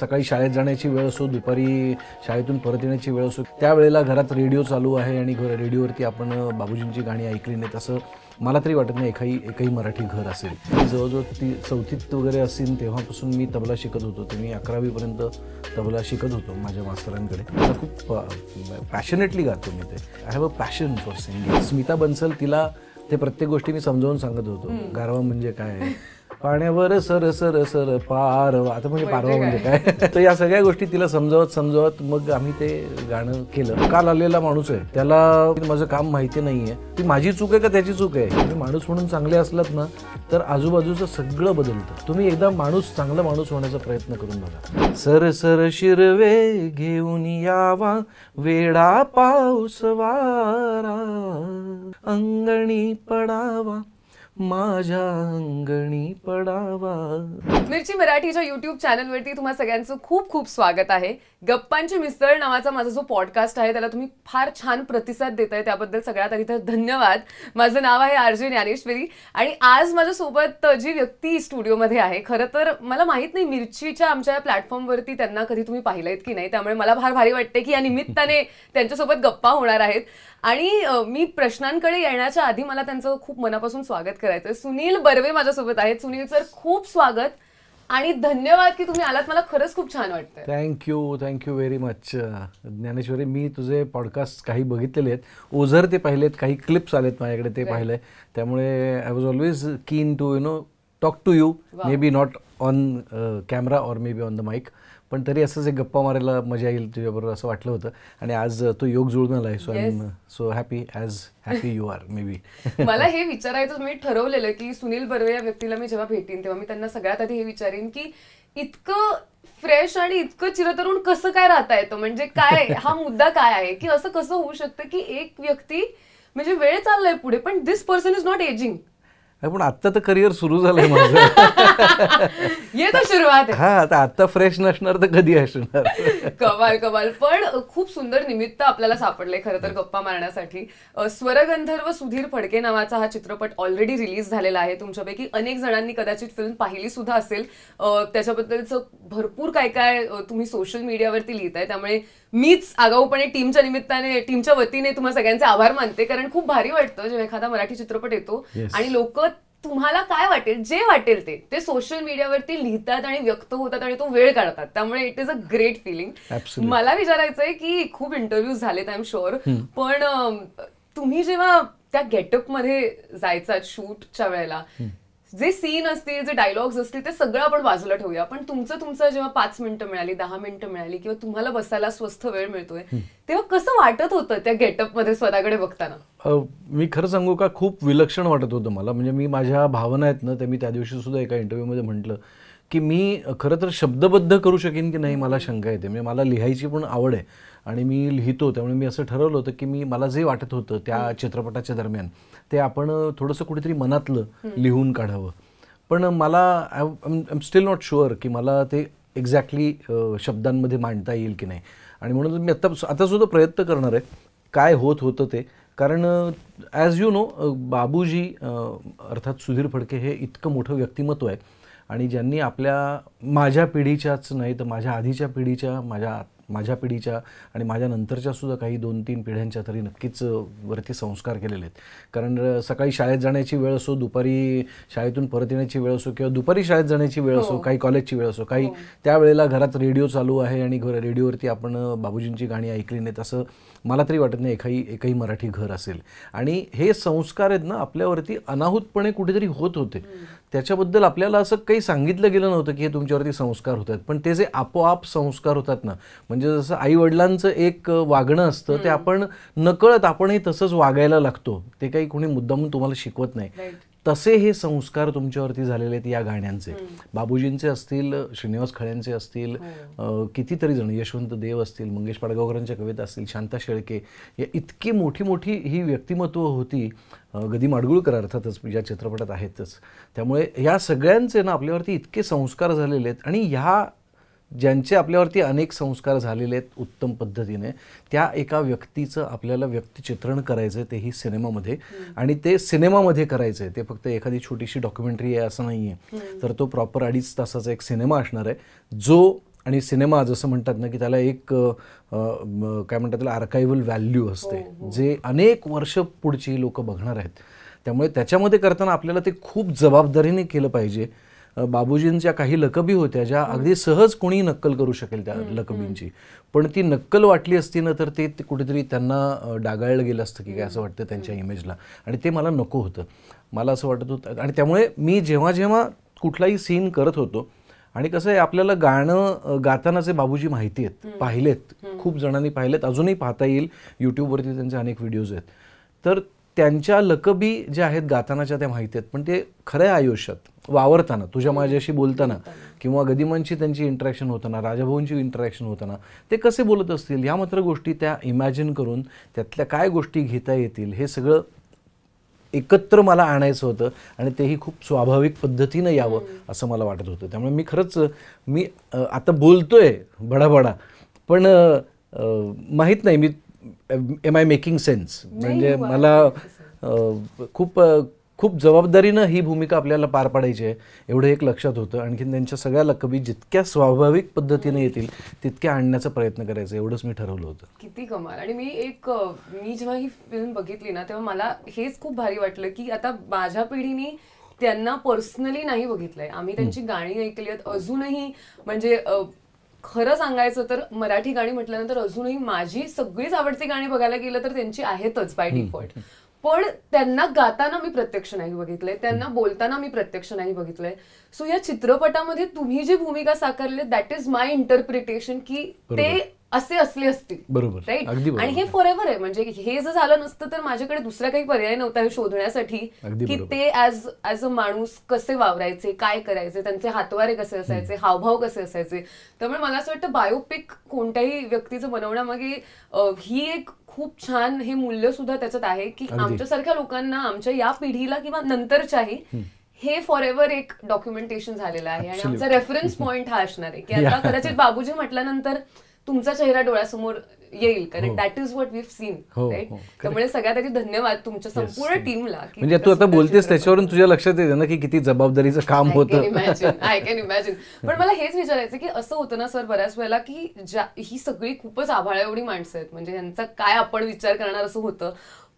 सकाळी शाळेत जाण्याची वेळ असो दुपारी शाळेतून परत येण्याची वेळ असो त्यावेळेला घरात रेडिओ चालू आहे आणि घर रेडिओवरती आपण बाबूजींची गाणी ऐकली नाहीत असं मला तरी वाटत नाही एकाही एकही मराठी घर असेल जवळजवळ ती चौथीत वगैरे असेल तेव्हापासून मी तबला शिकत होतो ते मी अकरावीपर्यंत तबला शिकत होतो माझ्या मास्तरांकडे मला खूप पॅशनेटली गातो मी ते I have a passion for singing Smita Bansal तिला ते प्रत्येक गोष्टी मी समजावून सांगत होतो गारवा म्हणजे काय पाण्यावर सर सर सर पारवा आता म्हणजे पारवा म्हणजे काय तर या सगळ्या गोष्टी तिला समजावत समजावत मग आम्ही ते गाणं केलं काल आलेला माणूस आहे त्याला माझं काम माहिती नाहीये ती माझी चूक आहे का त्याची चूक आहे माणूस म्हणून चांगले असलात ना तर आजूबाजूचं सगळं बदलतं तुम्ही एकदा माणूस चांगला माणूस होण्याचा प्रयत्न करून बघा सर सर शिरवे घेऊन यावा वेडा पाऊस वारा अंगणी पडावा माझ्या अंगणी पडावा मिरची मराठीच्या युट्यूब चॅनलवरती तुम्हा सगळ्यांचं खूप खूप स्वागत आहे गप्पांची मिसळ नावाचा माझा जो पॉडकास्ट आहे त्याला तुम्ही फार छान प्रतिसाद देत आहे त्याबद्दल सगळ्यात आधी तर धन्यवाद माझं नाव आहे आर जे ज्ञानेश्वरी आणि आज माझ्यासोबत जी व्यक्ती स्टुडिओमध्ये आहे खरं तर मला माहीत नाही मिरचीच्या आमच्या प्लॅटफॉर्मवरती त्यांना कधी तुम्ही पाहिलं की नाही त्यामुळे मला फार भारी वाटते की या निमित्ताने त्यांच्यासोबत गप्पा होणार आहेत आणि मी प्रश्नांकडे येण्याच्या आधी मला त्यांचं खूप मनापासून स्वागत करायचं आहे सुनील बर्वे माझ्यासोबत आहेत सुनील सर खूप स्वागत आणि धन्यवाद की तुम्ही आलात मला खरंच खूप छान वाटतं thank you thank you very much Dnyaneshwari मी तुझे पॉडकास्ट काही बघितलेले आहेत ओझर ते पाहिलेत काही क्लिप्स आलेत माझ्याकडे ते पाहिलंय त्यामुळे I was always keen to you know talk to you maybe not on camera or maybe on the mic पण तरी असंच एक गप्पा मारायला मजा येईल तुझ्याबरोबर असं वाटलं होतं आणि आज तो योग जुळून आलाय so I so happy as happy you are maybe मला हे विचारायचं मी ठरवलेलं की सुनील बर्वे या व्यक्तीला मी जेव्हा भेटीन तेव्हा मी त्यांना सगळ्यात आधी हे विचारेन की इतकं फ्रेश आणि इतकं चिरतरुण कसं काय राहता येतं म्हणजे काय हा मुद्दा काय आहे की असं कसं होऊ शकतं की एक व्यक्ती म्हणजे वेळ चाललाय पुढे पण this person is not ageing पण आत्ता तर करिअर सुरू झालंय माझं सुरुवात हा आता आत्ता फ्रेश नसणार तर कधी असणार कमाल कमाल पण खूप सुंदर निमित्त आपल्याला सापडले खरं तर गप्पा मारण्यासाठी स्वरगंधर्व सुधीर फडके नावाचा हा चित्रपट ऑलरेडी रिलीज झालेला आहे तुमच्यापैकी अनेक जणांनी कदाचित फिल्म पाहिली सुद्धा असेल त्याच्याबद्दलचं भरपूर काय काय तुम्ही सोशल मीडियावरती लिहिताय त्यामुळे मीच आगाऊपणे टीमच्या निमित्ताने टीमच्या वतीने तुम्हाला सगळ्यांचे आभार मानते कारण खूप भारी वाटतं जेव्हा एखादा मराठी चित्रपट येतो आणि लोक तुम्हाला काय वाटेल जे वाटेल ते ते सोशल मीडियावरती लिहितात आणि व्यक्त होतात आणि तो वेळ काढतात त्यामुळे it is a great feeling मला विचारायचंय की खूप इंटरव्ह्यूज झालेत आय एम शुअर पण तुम्ही जेव्हा त्या गेटअप मध्ये जायचा शूटच्या वेळेला जे सीन असतील जे डायलॉग्स असतील ते सगळं आपण बाजूला ठेवूया पण तुमचं तुमचं जेव्हा पाच मिनिटं मिळाली दहा मिनिटं मिळाली किंवा तुम्हाला बसायला स्वस्थ वेळ मिळतोय तेव्हा कसं वाटत होतं त्या गेटअपमध्ये स्वतःकडे बघताना मी खरं सांगू का खूप विलक्षण वाटत होतं मला म्हणजे मी माझ्या भावना आहेत ना ते मी त्या दिवशी सुद्धा एका मध्ये म्हटलं की मी खरं तर शब्दबद्ध करू शकेन की नाही मला शंका येते म्हणजे मला लिहायची पण आवड आहे आणि मी लिहितो त्यामुळे मी असं ठरवलं होतं की मी मला जे वाटत होतं त्या चित्रपटाच्या दरम्यान ते आपण थोडंसं कुठेतरी मनातलं लिहून काढावं पण मला I am still not sure की मला ते एक्झॅक्टली शब्दांमध्ये मांडता येईल की नाही आणि म्हणून मी आत्ता आता सुद्धा प्रयत्न करणार आहे काय होत होतं ते कारण ॲज यू नो बाबूजी अर्थात सुधीर फडके हे इतकं मोठं व्यक्तिमत्व आहे आणि ज्यांनी आपल्या माझ्या पिढीच्याच नाही तर माझ्या आधीच्या पिढीच्या माझ्या माझ्या पिढीच्या आणि माझ्या नंतरच्या सुद्धा काही दोन तीन पिढ्यांच्या तरी नक्कीच वरती संस्कार केलेले आहेत कारण सकाळी शाळेत जाण्याची वेळ असो दुपारी शाळेतून परत येण्याची वेळ असो किंवा दुपारी शाळेत जाण्याची वेळ असो हो. काही कॉलेजची वेळ असो काही हो. त्यावेळेला घरात रेडिओ चालू आहे आणि घर रेडिओवरती आपण बाबूजींची गाणी ऐकली नाहीत असं मला तरी वाटत नाही एकाही एकही मराठी घर असेल आणि हे संस्कार आहेत ना आपल्यावरती अनाहूतपणे कुठेतरी होत होते त्याच्याबद्दल आपल्याला असं काही सांगितलं गेलं नव्हतं की हे तुमच्यावरती संस्कार होतात पण ते जे आपोआप संस्कार होतात ना म्हणजे जसं आई वडिलांचं एक वागणं असतं ते आपण नकळत आपणही तसंच वागायला लागतो ते काही कोणी मुद्दामून तुम्हाला शिकवत नाही तसे हे संस्कार तुमच्यावरती झालेले आहेत या गाण्यांचे बाबूजींचे असतील श्रीनिवास खळ्यांचे असतील हो. कितीतरी जण यशवंत देव असतील मंगेश पाडगावकरांच्या कविता असतील शांता शेळके या इतकी मोठी मोठी ही व्यक्तिमत्व होती गदी माडगुळकर अर्थातच या चित्रपटात आहेतच त्यामुळे या सगळ्यांचे ना आपल्यावरती इतके संस्कार झालेले आहेत आणि ह्या ज्यांचे आपल्यावरती अनेक संस्कार झालेले आहेत उत्तम पद्धतीने त्या एका व्यक्तीचं आपल्याला व्यक्तिचित्रण करायचं आहे तेही सिनेमामध्ये आणि ते सिनेमामध्ये करायचं आहे ते फक्त एखादी छोटीशी डॉक्युमेंटरी आहे असं नाही आहे तर तो प्रॉपर अडीच तासाचा एक सिनेमा असणार आहे जो आणि सिनेमा जसं म्हणतात ना की त्याला एक काय म्हणतात त्याला आर्कायवल व्हॅल्यू असते हो, हो. जे अनेक वर्ष पुढची लोक बघणार आहेत त्यामुळे त्याच्यामध्ये करताना आपल्याला ते खूप जबाबदारीने केलं पाहिजे बाबूजींच्या काही लकबी होत्या ज्या हो. अगदी सहज कोणी नक्कल करू शकेल त्या लकबींची पण ती नक्कल वाटली असती ना तर ते कुठेतरी त्यांना डागाळलं गेलं असतं की काय असं वाटतं त्यांच्या इमेजला आणि ते मला नको होतं मला असं वाटत होतं आणि त्यामुळे मी जेव्हा जेव्हा कुठलाही सीन करत होतो आणि कसं आहे आपल्याला गाणं गातानाचे बाबूजी माहिती आहेत पाहिलेत खूप जणांनी पाहिलेत अजूनही पाहता येईल यूट्यूबवरती त्यांचे अनेक व्हिडिओज आहेत तर त्यांच्या लकबी ज्या आहेत गातानाच्या त्या माहिती आहेत पण ते खऱ्या आयुष्यात वावरताना तुझ्या माझ्याशी बोलताना किंवा गदिमांची त्यांची इंटरॅक्शन होताना राजाभाऊंची इंटरॅक्शन होताना ते कसे बोलत असतील ह्या मात्र गोष्टी त्या इमॅजिन करून त्यातल्या काय गोष्टी घेता येतील हे सगळं एकत्र मला आणायचं होतं आणि तेही खूप स्वाभाविक पद्धतीनं यावं असं मला वाटत होतं त्यामुळे मी खरंच मी आता बोलतो बोलतोय बडाबडा पण माहीत नाही मी एम आय मेकिंग सेन्स म्हणजे हो, मला खूप खूप जबाबदारीनं ही भूमिका आपल्याला पार पाडायची आहे एवढं एक लक्षात होतं आणखीन त्यांच्या सगळ्या लकबी जितक्या स्वाभाविक पद्धतीने येतील तितक्या आणण्याचा प्रयत्न करायचा एवढंच मी ठरवलं होतं किती कमाल आणि मी एक मी जेव्हा ही फिल्म बघितली ना तेव्हा मला हेच खूप भारी वाटलं की आता माझ्या पिढीने त्यांना पर्सनली नाही बघितलंय आम्ही त्यांची गाणी ऐकली आहेत अजूनही म्हणजे खरं सांगायचं तर मराठी गाणी म्हटल्यानंतर अजूनही माझी सगळीच आवडती गाणी बघायला गेलं तर त्यांची आहेतच बाय डिफॉल्ट पण त्यांना गाताना मी प्रत्यक्ष नाही बघितलंय त्यांना बोलताना मी प्रत्यक्ष नाही बघितलंय सो या चित्रपटामध्ये तुम्ही जी भूमिका साकारली दॅट इज माय इंटरप्रिटेशन की ते असे असले असतील बरोबर राईट आणि हे फॉर आहे म्हणजे हे जर झालं नसतं तर माझ्याकडे दुसरा काही पर्याय नव्हता हे शोधण्यासाठी की ते ऍज ऍज अ माणूस कसे वावरायचे काय करायचे त्यांचे हातवारे कसे असायचे हावभाव कसे असायचे त्यामुळे मला असं वाटतं बायोपिक कोणत्याही व्यक्तीचं बनवण्यामागे ही एक खूप छान हे मूल्य सुद्धा त्याच्यात आहे की आमच्यासारख्या लोकांना आमच्या या पिढीला किंवा नंतरच्याही हे फॉर एक डॉक्युमेंटेशन झालेलं आहे आणि आमचा रेफरन्स पॉइंट हा असणार आहे की आता कदाचित बाबूजी म्हटल्यानंतर तुमचा चेहरा डोळ्यासमोर येईल कारण that is what we've seen right त्यामुळे सगळ्यात आधी धन्यवाद तुमच्या संपूर्ण टीमला म्हणजे तू आता बोलतेस त्याच्यावरून तुझ्या लक्षात येते ना की किती जबाबदारीचं काम होतं आय कॅन इमॅजिन पण मला हेच विचारायचं की असं होतं ना सर बऱ्याच वेळेला की ही सगळी खूपच आभाळ्या एवढी माणसं आहेत म्हणजे यांचा काय आपण विचार करणार असं होतं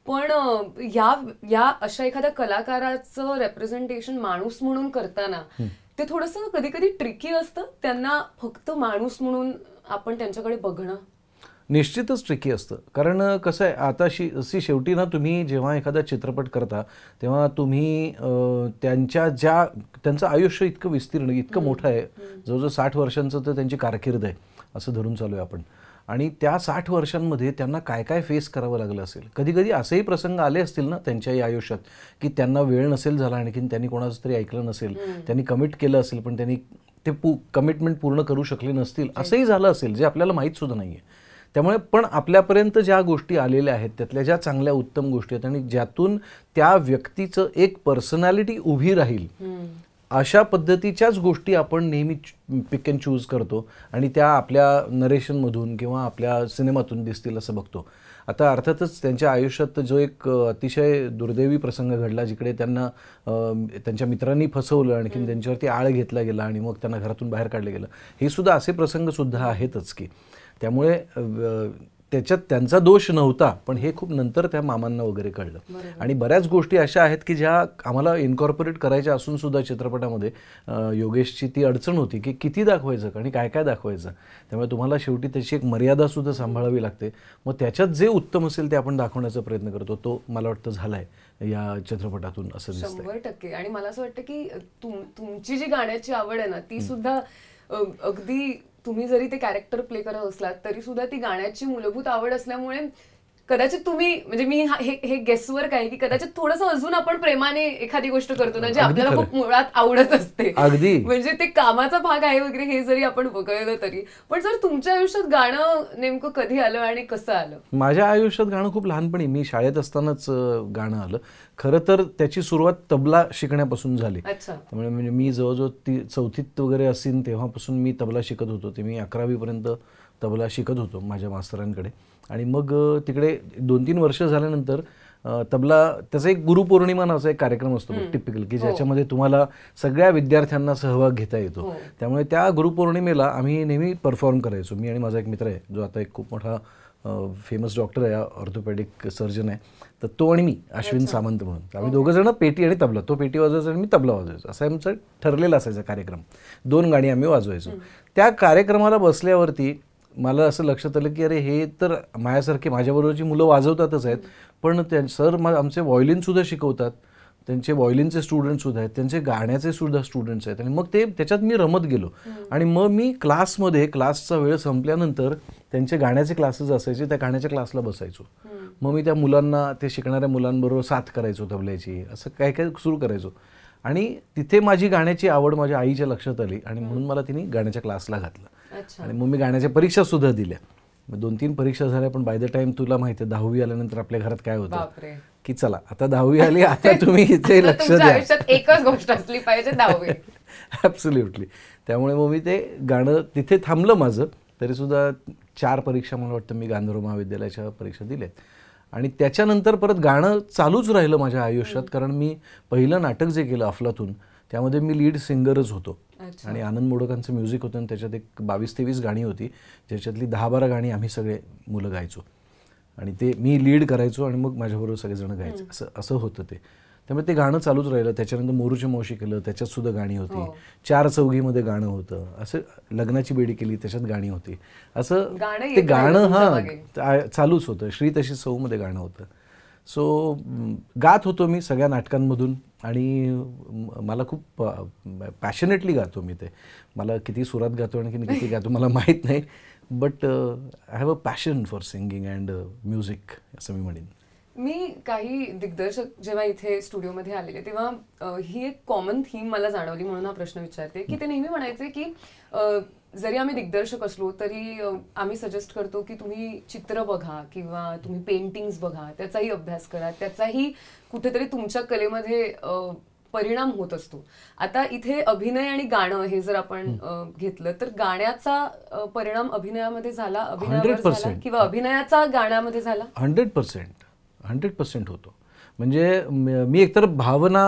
पण या या अशा एखाद्या कलाकाराचं रेप्रेझेंटेशन माणूस म्हणून करताना ते थोडस कधी कधी ट्रिकी असतं त्यांना फक्त माणूस म्हणून आपण त्यांच्याकडे बघणं निश्चितच ट्रिकी असतं कारण कसं आहे आता शी सी शेवटी ना तुम्ही जेव्हा एखादा चित्रपट करता तेव्हा तुम्ही त्यांच्या ज्या त्यांचं आयुष्य इतकं विस्तीर्ण इतकं मोठं आहे जवळजवळ साठ वर्षांचं तर त्यांची कारकीर्द आहे असं धरून चालू आहे आपण आणि त्या साठ वर्षांमध्ये त्यांना काय काय फेस करावं लागलं असेल कधी कधी असेही प्रसंग आले असतील ना त्यांच्याही आयुष्यात की त्यांना वेळ नसेल झाला आणखीन त्यांनी कोणाचं तरी ऐकलं नसेल त्यांनी कमिट केलं असेल पण त्यांनी ते पू कमिटमेंट पूर्ण करू शकले नसतील असंही झालं असेल जे आपल्याला सुद्धा नाही आहे त्यामुळे पण आपल्यापर्यंत ज्या गोष्टी आलेल्या आहेत त्यातल्या ज्या चांगल्या उत्तम गोष्टी आहेत आणि ज्यातून त्या व्यक्तीचं एक पर्सनॅलिटी उभी राहील अशा पद्धतीच्याच गोष्टी आपण नेहमी पिक अँड चूज करतो आणि त्या आपल्या नरेशनमधून किंवा आपल्या सिनेमातून दिसतील असं बघतो आता अर्थातच त्यांच्या आयुष्यात जो एक अतिशय दुर्दैवी प्रसंग घडला जिकडे त्यांना त्यांच्या मित्रांनी फसवलं आणखी त्यांच्यावरती आळ घेतला गेला आणि मग त्यांना घरातून बाहेर काढलं गेलं हे सुद्धा असे प्रसंगसुद्धा आहेतच की त्यामुळे त्याच्यात त्यांचा दोष नव्हता पण हे खूप नंतर त्या मामांना वगैरे कळलं आणि बऱ्याच गोष्टी अशा आहेत की ज्या आम्हाला इन्कॉर्पोरेट करायच्या असून सुद्धा चित्रपटामध्ये योगेशची ती अडचण होती की किती दाखवायचं आणि काय काय दाखवायचं त्यामुळे तुम्हाला शेवटी त्याची एक मर्यादा सुद्धा सांभाळावी लागते मग त्याच्यात जे उत्तम असेल ते आपण दाखवण्याचा प्रयत्न करतो तो मला वाटतं झाला या चित्रपटातून असं दिसतं टक्के आणि मला असं वाटतं की तुमची जी गाण्याची आवड आहे ना ती सुद्धा अगदी तुम्ही जरी ते कॅरेक्टर प्ले करत असलात तरी सुद्धा ती गाण्याची मूलभूत आवड असल्यामुळे कदाचित तुम्ही म्हणजे मी हे गेसवर काय की कदाचित थोडस अजून आपण प्रेमाने एखादी गोष्ट करतो ना जे आपल्याला खूप मुळात आवडत असते अगदी म्हणजे ते कामाचा भाग आहे वगैरे हे जरी आपण बघलं तरी पण जर तुमच्या आयुष्यात गाणं नेमकं कधी आलं आणि कसं आलं माझ्या आयुष्यात गाणं खूप लहानपणी मी शाळेत असतानाच गाणं आलं खरं तर त्याची सुरुवात तबला शिकण्यापासून झाली त्यामुळे म्हणजे मी जवळजवळ ती चौथीत वगैरे असेन तेव्हापासून मी तबला शिकत होतो ते मी पर्यंत तबला शिकत होतो माझ्या मास्तरांकडे आणि मग तिकडे दोन तीन वर्ष झाल्यानंतर तबला त्याचा एक गुरुपौर्णिमा नावाचा एक कार्यक्रम असतो टिपिकल की हो. ज्याच्यामध्ये तुम्हाला सगळ्या विद्यार्थ्यांना सहभाग घेता येतो हो. त्यामुळे त्या गुरुपौर्णिमेला आम्ही नेहमी परफॉर्म करायचो मी आणि माझा एक मित्र आहे जो आता एक खूप मोठा फेमस डॉक्टर आहे ऑर्थोपॅडिक सर्जन आहे तर तो आणि मी अश्विन सामंत म्हणून आम्ही दोघं जण पेटी आणि तबला तो पेटी वाजवायचा आणि मी तबला वाजवायचो असा आमचा ठरलेला असायचा कार्यक्रम दोन गाणी आम्ही वाजवायचो त्या कार्यक्रमाला बसल्यावरती मला असं लक्षात आलं की अरे हे तर माझ्यासारखे माझ्याबरोबरची मुलं वाजवतातच आहेत पण त्या सर मग आमचे व्हॉयलिनसुद्धा शिकवतात त्यांचे व्हॉयलिनचे स्टुडंटसुद्धा आहेत त्यांचे गाण्याचे सुद्धा स्टुडंट्स आहेत आणि मग ते त्याच्यात मी रमत गेलो आणि मग मी क्लासमध्ये क्लासचा वेळ संपल्यानंतर त्यांचे गाण्याचे क्लासेस असायचे त्या गाण्याच्या क्लासला बसायचो मग मी त्या मुलांना ते शिकणाऱ्या मुलांबरोबर साथ करायचो तबल्याची असं काय काय सुरू करायचो आणि तिथे माझी गाण्याची आवड माझ्या आईच्या लक्षात आली आणि म्हणून मला तिने गाण्याच्या क्लासला घातलं आणि मग मी गाण्याच्या परीक्षा सुद्धा दिल्या मग दोन तीन परीक्षा झाल्या पण बाय द टाइम तुला माहिती आहे दहावी आल्यानंतर आपल्या घरात काय होतं की चला आता दहावी आली आता तुम्ही इथे लक्ष द्या एकच गोष्ट असली पाहिजे दहावी त्यामुळे मग मी ते गाणं तिथे थांबलं माझं तरी सुद्धा चार परीक्षा मला वाटतं मी गांधर्व महाविद्यालयाच्या परीक्षा दिल्यात आणि त्याच्यानंतर परत गाणं चालूच राहिलं माझ्या आयुष्यात कारण मी पहिलं नाटक जे केलं अफलातून त्यामध्ये मी लीड सिंगरच होतो आणि आनंद मोडकांचं म्युझिक होतं आणि त्याच्यात एक बावीस तेवीस गाणी होती ज्याच्यातली दहा बारा गाणी आम्ही सगळे मुलं गायचो आणि ते मी लीड करायचो आणि मग माझ्याबरोबर सगळेजण गायचे असं असं होतं ते त्यामुळे ते गाणं चालूच राहिलं त्याच्यानंतर मोरूची मावशी केलं त्याच्यात सुद्धा गाणी होती हो. चार चौघीमध्ये गाणं होतं असं लग्नाची बेडी केली त्याच्यात गाणी होती असं ते गाणं हा चालूच होतं श्री तशी सौमध्ये गाणं होतं सो गात होतो मी सगळ्या नाटकांमधून आणि मला खूप पॅशनेटली गातो मी ते मला किती सुरात गातो आणखी किती गातो मला माहीत नाही but I have a passion for singing and music असं मी म्हणेन मी काही दिग्दर्शक जेव्हा इथे स्टुडिओमध्ये आलेले तेव्हा ही एक कॉमन थीम मला जाणवली म्हणून हा प्रश्न विचारते की ते नेहमी म्हणायचे की जरी आम्ही दिग्दर्शक असलो तरी आम्ही सजेस्ट करतो की तुम्ही चित्र बघा किंवा तुम्ही पेंटिंग्स बघा त्याचाही अभ्यास करा त्याचाही कुठेतरी तुमच्या कलेमध्ये परिणाम होत असतो आता इथे अभिनय आणि गाणं हे जर आपण घेतलं तर गाण्याचा परिणाम अभिनयामध्ये झाला अभिनयावर झाला किंवा अभिनयाचा गाण्यामध्ये झाला हंड्रेड पर्सेंट हंड्रेड पर्सेंट होतो म्हणजे मी एकतर भावना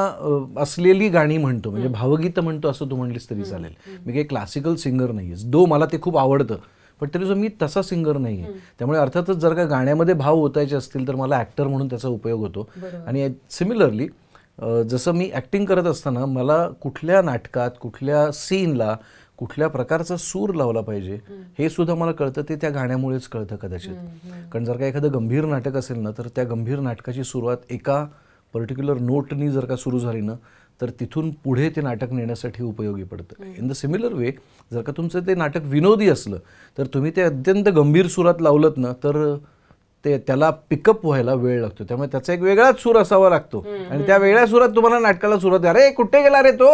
असलेली गाणी म्हणतो म्हणजे भावगीतं म्हणतो असं तू म्हणलीस तरी चालेल मी काही क्लासिकल सिंगर नाही आहे दो मला ते खूप आवडतं पण तरी जो मी तसा सिंगर नाही आहे त्यामुळे अर्थातच जर का गाण्यामध्ये भाव होतायचे असतील तर मला ॲक्टर म्हणून त्याचा उपयोग होतो आणि सिमिलरली जसं मी ॲक्टिंग करत असताना मला कुठल्या नाटकात कुठल्या सीनला कुठल्या प्रकारचा सूर लावला पाहिजे हे सुद्धा मला कळतं ते त्या गाण्यामुळेच कळतं कदाचित कारण जर का एखादं गंभीर नाटक असेल ना तर त्या गंभीर नाटकाची सुरुवात एका पर्टिक्युलर नोटनी जर का सुरू झाली ना तर तिथून पुढे ते नाटक नेण्यासाठी उपयोगी पडतं इन द सिमिलर वे जर का तुमचं ते नाटक विनोदी असलं तर तुम्ही ते अत्यंत गंभीर सुरात लावलत ना तर ते त्याला पिकअप व्हायला वेळ लागतो त्यामुळे त्याचा एक वेगळाच सूर असावा लागतो आणि त्या वेगळ्या सुरात तुम्हाला नाटकाला सुरुवात अरे कुठे गेला रे तो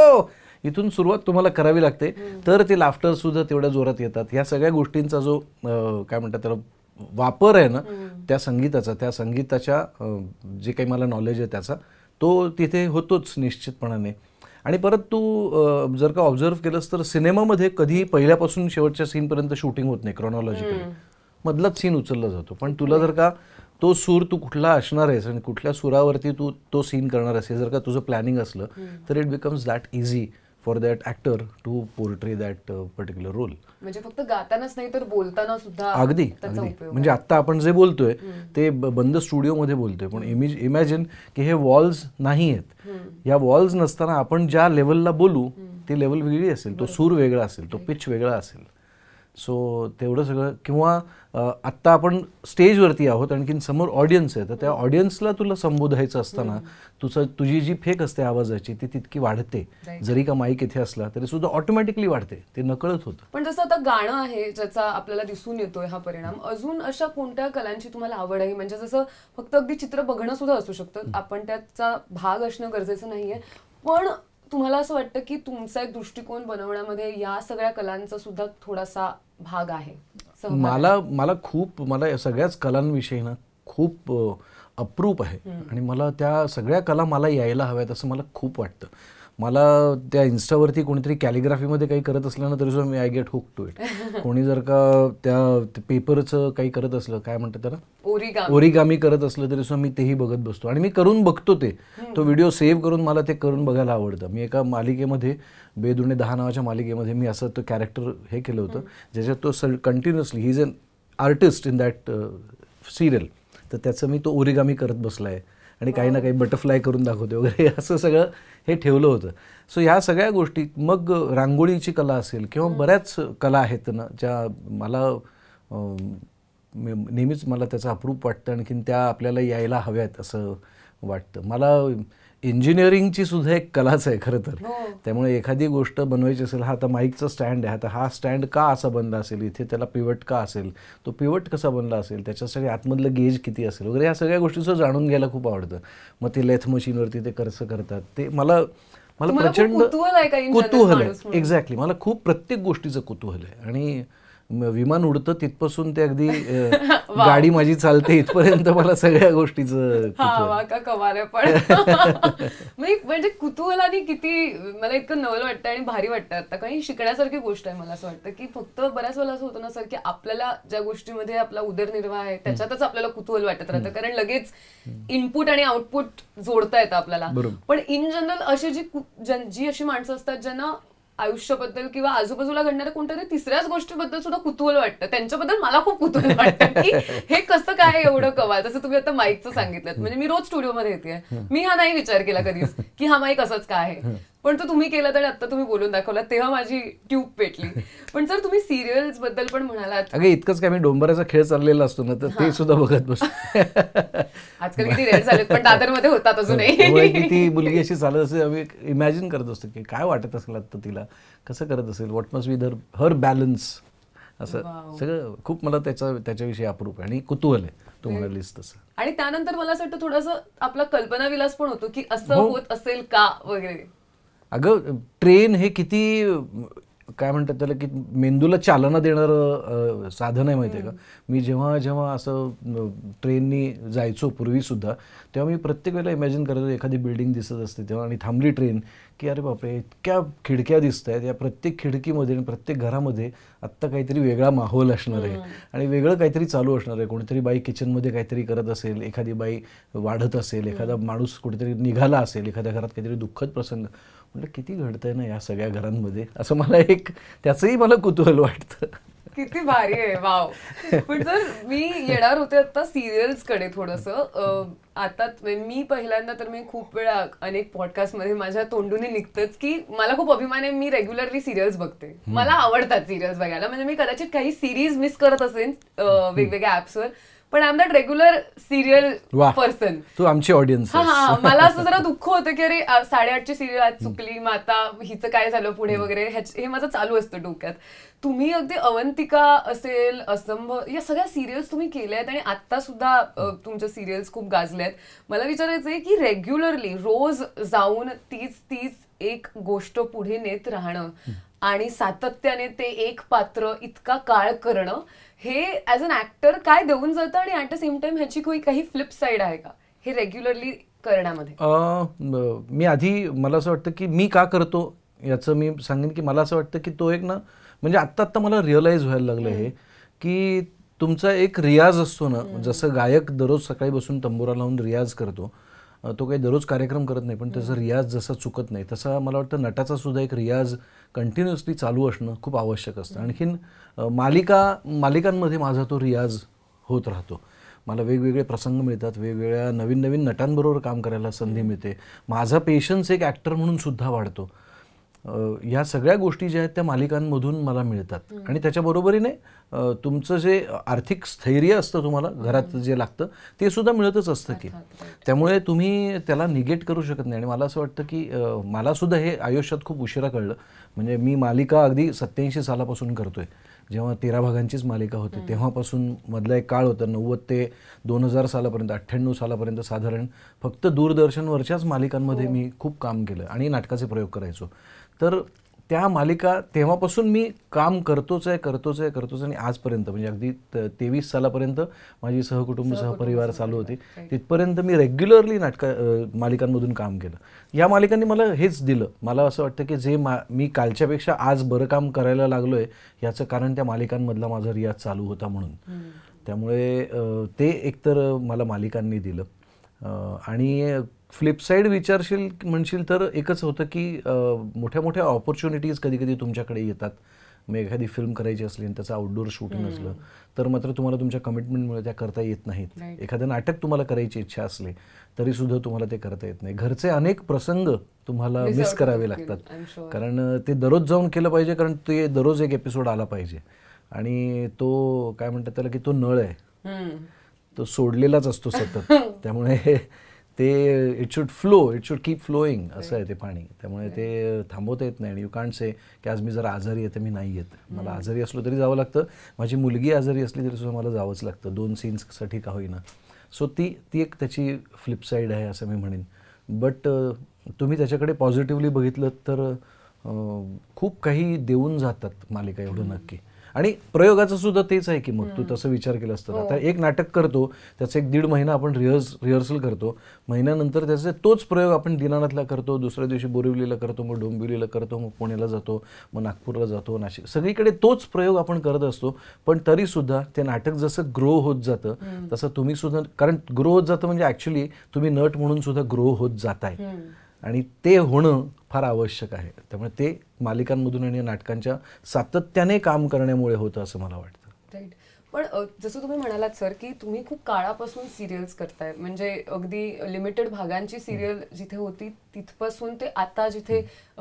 इथून सुरुवात तुम्हाला करावी लागते तर ते लाफ्टर सुद्धा तेवढ्या जोरात येतात ह्या सगळ्या गोष्टींचा जो काय म्हणतात त्याला वापर आहे ना त्या संगीताचा त्या संगीताच्या जे काही मला नॉलेज आहे त्याचा तो तिथे होतोच निश्चितपणाने आणि परत तू जर का ऑब्झर्व केलंस तर सिनेमामध्ये कधी पहिल्यापासून शेवटच्या सीनपर्यंत शूटिंग होत नाही क्रॉनॉलॉजिकली मधलाच सीन उचलला जातो पण तुला जर का तो सूर तू कुठला असणार आहेस आणि कुठल्या सुरावरती तू तो सीन करणार असेल जर का तुझं प्लॅनिंग असलं तर it becomes that easy for that actor to portray that particular role म्हणजे फक्त गातानाच नाही तर बोलताना सुद्धा अगदी अगदी म्हणजे आत्ता आपण जे बोलतोय ते बंद स्टुडिओमध्ये बोलतोय पण इमेज इमॅजिन की हे वॉल्स नाही आहेत या वॉल्स नसताना आपण ज्या लेवलला बोलू ती लेवल वेगळी असेल तो सूर वेगळा असेल तो पिच वेगळा असेल सो तेवढं सगळं किंवा आत्ता आपण स्टेजवरती आहोत आणखीन समोर ऑडियन्स आहे तर त्या ऑडियन्सला तुला संबोधायचं असताना तुझं तुझी जी फेक असते आवाजाची ती तितकी वाढते जरी का माईक इथे असला तरी सुद्धा ऑटोमॅटिकली वाढते ते नकळत होतं पण जसं आता गाणं आहे ज्याचा आपल्याला दिसून येतोय हा परिणाम अजून अशा कोणत्या कलांची तुम्हाला आवड आहे म्हणजे जसं फक्त अगदी चित्र बघणं सुद्धा असू शकतं आपण त्याचा भाग असणं गरजेचं नाहीये पण तुम्हाला असं वाटतं की तुमचा एक दृष्टिकोन बनवण्यामध्ये या सगळ्या कलांचा सुद्धा थोडासा भाग आहे मला मला खूप मला सगळ्याच कलांविषयी ना खूप अप्रूप आहे आणि मला त्या सगळ्या कला मला यायला हव्यात असं मला खूप वाटतं मला त्या इन्स्टावरती कोणीतरी कॅलिग्राफीमध्ये काही करत असल्यानं तरी सुद्धा मी I get hook to it कोणी जर का त्या पेपरचं काही करत असलं काय म्हणतं त्याला ओरिगामी करत असलं तरी सुद्धा मी तेही बघत बसतो आणि मी करून बघतो ते तो व्हिडिओ सेव्ह करून मला ते करून बघायला आवडतं मी एका मालिकेमध्ये बेदुणे दहा नावाच्या मालिकेमध्ये मी असं तो कॅरेक्टर हे केलं होतं ज्याच्यात तो सल continuously he is an artist in that serial तर त्याचं मी तो ओरिगामी करत बसला आहे आणि काही ना काही बटरफ्लाय करून दाखवते वगैरे असं सगळं हे ठेवलं होतं सो ह्या सगळ्या गोष्टी मग रांगोळीची कला असेल किंवा बऱ्याच कला आहेत ना ज्या मला नेहमीच मला त्याचं अप्रूप वाटतं आणखीन त्या आपल्याला यायला हव्यात असं वाटतं मला इंजिनिअरिंगची सुद्धा एक कलाच आहे खरं तर हो. त्यामुळे एखादी गोष्ट बनवायची असेल हा आता माईकचा स्टँड आहे आता हा स्टँड का असा बनला असेल इथे त्याला पिवट का असेल तो पिवट कसा बनला असेल त्याच्यासाठी आतमधलं गेज किती असेल वगैरे ह्या सगळ्या गोष्टीचं जाणून घ्यायला खूप आवडतं मग ते लेथ मशीनवरती ते कसं करतात ते मला मला प्रचंड कुतूहल आहे एक्झॅक्टली मला खूप प्रत्येक गोष्टीचं कुतूहल आहे आणि विमान उडतं तिथपासून ते अगदी गाडी माझी चालते इथपर्यंत मला सगळ्या गोष्टीच म्हणजे पण म्हणजे कुतूहलाने किती मला इतकं नवल वाटतं आणि भारी वाटतं आता काही शिकण्यासारखी गोष्ट आहे मला असं वाटतं की फक्त बऱ्याच वेळा असं होतं ना सर की आपल्याला ज्या गोष्टीमध्ये आपला उदरनिर्वाह आहे त्याच्यातच आपल्याला कुतूहल वाटत राहतं कारण लगेच इनपुट आणि आउटपुट जोडता येतं आपल्याला पण इन जनरल अशी जी जी अशी माणसं असतात ज्यांना आयुष्याबद्दल किंवा आजूबाजूला घडणाऱ्या कोणत्या तरी तिसऱ्याच गोष्टीबद्दल सुद्धा कुतूहल वाटतं त्यांच्याबद्दल मला खूप कुतूहल वाटतं की हे कसं काय एवढं कवा जसं तुम्ही आता माईकचं सांगितलं म्हणजे मी रोज स्टुडिओमध्ये येते मी हा नाही विचार केला कधीच की हा माईक असंच काय आहे पण तो तुम्ही केलं आणि आता तुम्ही बोलून दाखवला तेव्हा माझी ट्यूब पेटली पण जर तुम्ही सिरियल्स बद्दल पण म्हणालात अगं इतकंच काय मी डोंबराचा खेळ चाललेला असतो ना तर ते सुद्धा बघत बस आजकाल किती रेड झालेत पण मध्ये होतात अजूनही हो, हो, ती मुलगी अशी चालत असेल आम्ही इमॅजिन करत असतो की काय वाटत असेल आता तिला कसं करत असेल what must be her her balance असं सगळं खूप मला त्याचा त्याच्याविषयी अप्रूप आणि कुतूहल आहे तू म्हणालीस तसं आणि त्यानंतर मला असं वाटतं थोडंसं आपला कल्पना विलास पण होतो की असं हो. होत असेल का वगैरे अगं ट्रेन हे किती काय म्हणतात त्याला की मेंदूला चालना देणारं साधन आहे माहिती आहे का मी जेव्हा जेव्हा असं ट्रेननी जायचो पूर्वीसुद्धा तेव्हा मी प्रत्येक वेळेला इमॅजिन करायचो एखादी बिल्डिंग दिसत असते तेव्हा आणि थांबली ट्रेन की अरे बापरे इतक्या खिडक्या दिसत आहेत या प्रत्येक खिडकीमध्ये आणि प्रत्येक घरामध्ये आत्ता काहीतरी वेगळा माहोल असणार आहे आणि वेगळं काहीतरी चालू असणार आहे कोणीतरी बाई किचनमध्ये काहीतरी करत असेल एखादी बाई वाढत असेल एखादा माणूस कुठेतरी निघाला असेल एखाद्या घरात काहीतरी दुःखद प्रसंग म्हटलं किती घडतंय ना या सगळ्या घरांमध्ये असं मला एक त्याचंही मला कुतूहल वाटतं किती भारी आहे वाव पण जर मी येणार होते आता सिरियल्स कडे थोडस आता मी पहिल्यांदा तर मी खूप वेळा अनेक पॉडकास्ट मध्ये माझ्या तोंडूने निघतच की मला खूप अभिमान आहे मी रेग्युलरली सिरियल्स बघते मला आवडतात सिरियल्स बघायला म्हणजे मी कदाचित काही सिरीज मिस करत असेल वेगवेगळ्या ऍप्सवर पण I am that regular serial person तू आमची ऑडियन्स मला असं जरा दुःख होतं की अरे साडेआठची सिरियल आज चुकली मग आता हिचं काय झालं पुढे वगैरे हे माझं चालू असतं डोक्यात तुम्ही अगदी अवंतिका असेल असंभ या सगळ्या सिरियल्स तुम्ही केल्या आहेत आणि आता सुद्धा तुमच्या सिरियल्स खूप गाजल्या आहेत मला विचारायचं आहे की रेग्युलरली रोज जाऊन तीच तीच एक गोष्ट पुढे नेत राहणं आणि सातत्याने ते एक पात्र इतका काळ करणं हे ॲज अन ॲक्टर काय देऊन जातं आणि ॲट अ सेम टाइम ह्याची काही फ्लिप साईड आहे का हे रेग्युलरली करण्यामध्ये मी आधी मला असं वाटतं की मी का करतो याचं मी सांगेन की मला असं वाटतं की तो एक ना म्हणजे आत्ता आत्ता मला रिअलाईज व्हायला लागलं आहे की तुमचा एक रियाज असतो ना जसं गायक दररोज सकाळी बसून तंबोरा लावून रियाज करतो तो काही दररोज कार्यक्रम करत नाही पण त्याचा रियाज जसा चुकत नाही तसा मला वाटतं नटाचा सुद्धा एक रियाज कंटिन्युअसली चालू असणं खूप आवश्यक असतं आणखीन मालिका मालिकांमध्ये माझा तो रियाज होत राहतो मला वेगवेगळे प्रसंग मिळतात वेगवेगळ्या नवीन नवीन नटांबरोबर काम करायला संधी मिळते माझा पेशन्स एक ॲक्टर म्हणून सुद्धा वाढतो ह्या सगळ्या गोष्टी ज्या आहेत त्या मालिकांमधून मला मिळतात आणि त्याच्याबरोबरीने तुमचं जे आर्थिक स्थैर्य असतं तुम्हाला घरात जे लागतं ते सुद्धा मिळतच असतं की त्यामुळे तुम्ही त्याला निगेट करू शकत नाही आणि मला असं वाटतं की मला सुद्धा हे आयुष्यात खूप उशिरा कळलं म्हणजे मी मालिका अगदी सत्याऐंशी सालापासून करतोय जेव्हा तेरा भागांचीच मालिका होती तेव्हापासून मधला एक काळ होता नव्वद ते दोन हजार सालापर्यंत अठ्ठ्याण्णव सालापर्यंत साधारण फक्त दूरदर्शनवरच्याच मालिकांमध्ये हो. मी खूप काम केलं आणि नाटकाचे प्रयोग करायचो तर त्या मालिका तेव्हापासून मी काम करतोच आहे करतोच आहे करतोच आणि आजपर्यंत म्हणजे अगदी तेवीस सालापर्यंत माझी सहकुटुंब सहपरिवार चालू होती तिथपर्यंत मी रेग्युलरली नाटक मालिकांमधून काम केलं या मालिकांनी मला हेच दिलं मला असं वाटतं की जे मा मी कालच्यापेक्षा आज बरं काम करायला लागलो आहे याचं कारण त्या मालिकांमधला माझा रियाज चालू होता म्हणून त्यामुळे ते एकतर मला मालिकांनी दिलं आणि फ्लिपसाईड विचारशील म्हणशील तर एकच होतं की मोठ्या मोठ्या ऑपॉर्च्युनिटीज कधी कधी तुमच्याकडे येतात मग एखादी फिल्म करायची असली आणि त्याचं आउटडोअर शूटिंग असलं तर मात्र तुम्हाला तुमच्या कमिटमेंटमुळे त्या करता येत नाहीत एखादं नाटक तुम्हाला करायची इच्छा असली तरी सुद्धा तुम्हाला ते करता येत नाही घरचे अनेक प्रसंग तुम्हाला मिस करावे लागतात कारण ते दररोज जाऊन केलं पाहिजे कारण ते दररोज एक एपिसोड आला पाहिजे आणि तो काय म्हणतात त्याला की तो नळ आहे तो सोडलेलाच असतो सतत त्यामुळे ते it should flow it should keep flowing असं आहे ते पाणी त्यामुळे ते थांबवता येत नाही आणि यू कांट से की आज मी जर आजारी आहे मी नाही येत मला आजारी असलो तरी जावं लागतं माझी मुलगी आजारी असली तरी सुद्धा मला जावंच लागतं दोन सीन्ससाठी का होईना सो ती ती एक त्याची फ्लिपसाईड आहे असं मी म्हणेन बट तुम्ही त्याच्याकडे पॉझिटिव्हली बघितलं तर खूप काही देऊन जातात मालिका एवढं नक्की आणि प्रयोगाचं सुद्धा तेच आहे की मग तू तसं विचार केला तर हो. आता एक नाटक करतो त्याचा एक दीड महिना आपण रिहर्स रिहर्सल करतो महिन्यानंतर त्याचा तोच प्रयोग आपण दिनानाथला करतो दुसऱ्या दिवशी बोरिवलीला करतो मग डोंबिवलीला करतो मग पुण्याला जातो मग नागपूरला जातो नाशिक सगळीकडे तोच प्रयोग आपण करत असतो पण तरी सुद्धा ते नाटक जसं ग्रो होत जातं तसं तुम्ही सुद्धा कारण ग्रो होत जातं म्हणजे ॲक्च्युली तुम्ही नट म्हणून सुद्धा ग्रो होत जाताय आणि ते होणं फार आवश्यक आहे त्यामुळे ते मालिकांमधून आणि नाटकांच्या सातत्याने काम करण्यामुळे होतं असं मला वाटतं राईट पण जसं तुम्ही म्हणालात सर की तुम्ही खूप काळापासून सिरियल्स करताय म्हणजे अगदी लिमिटेड भागांची सिरियल जिथे होती तिथपासून ते आता जिथे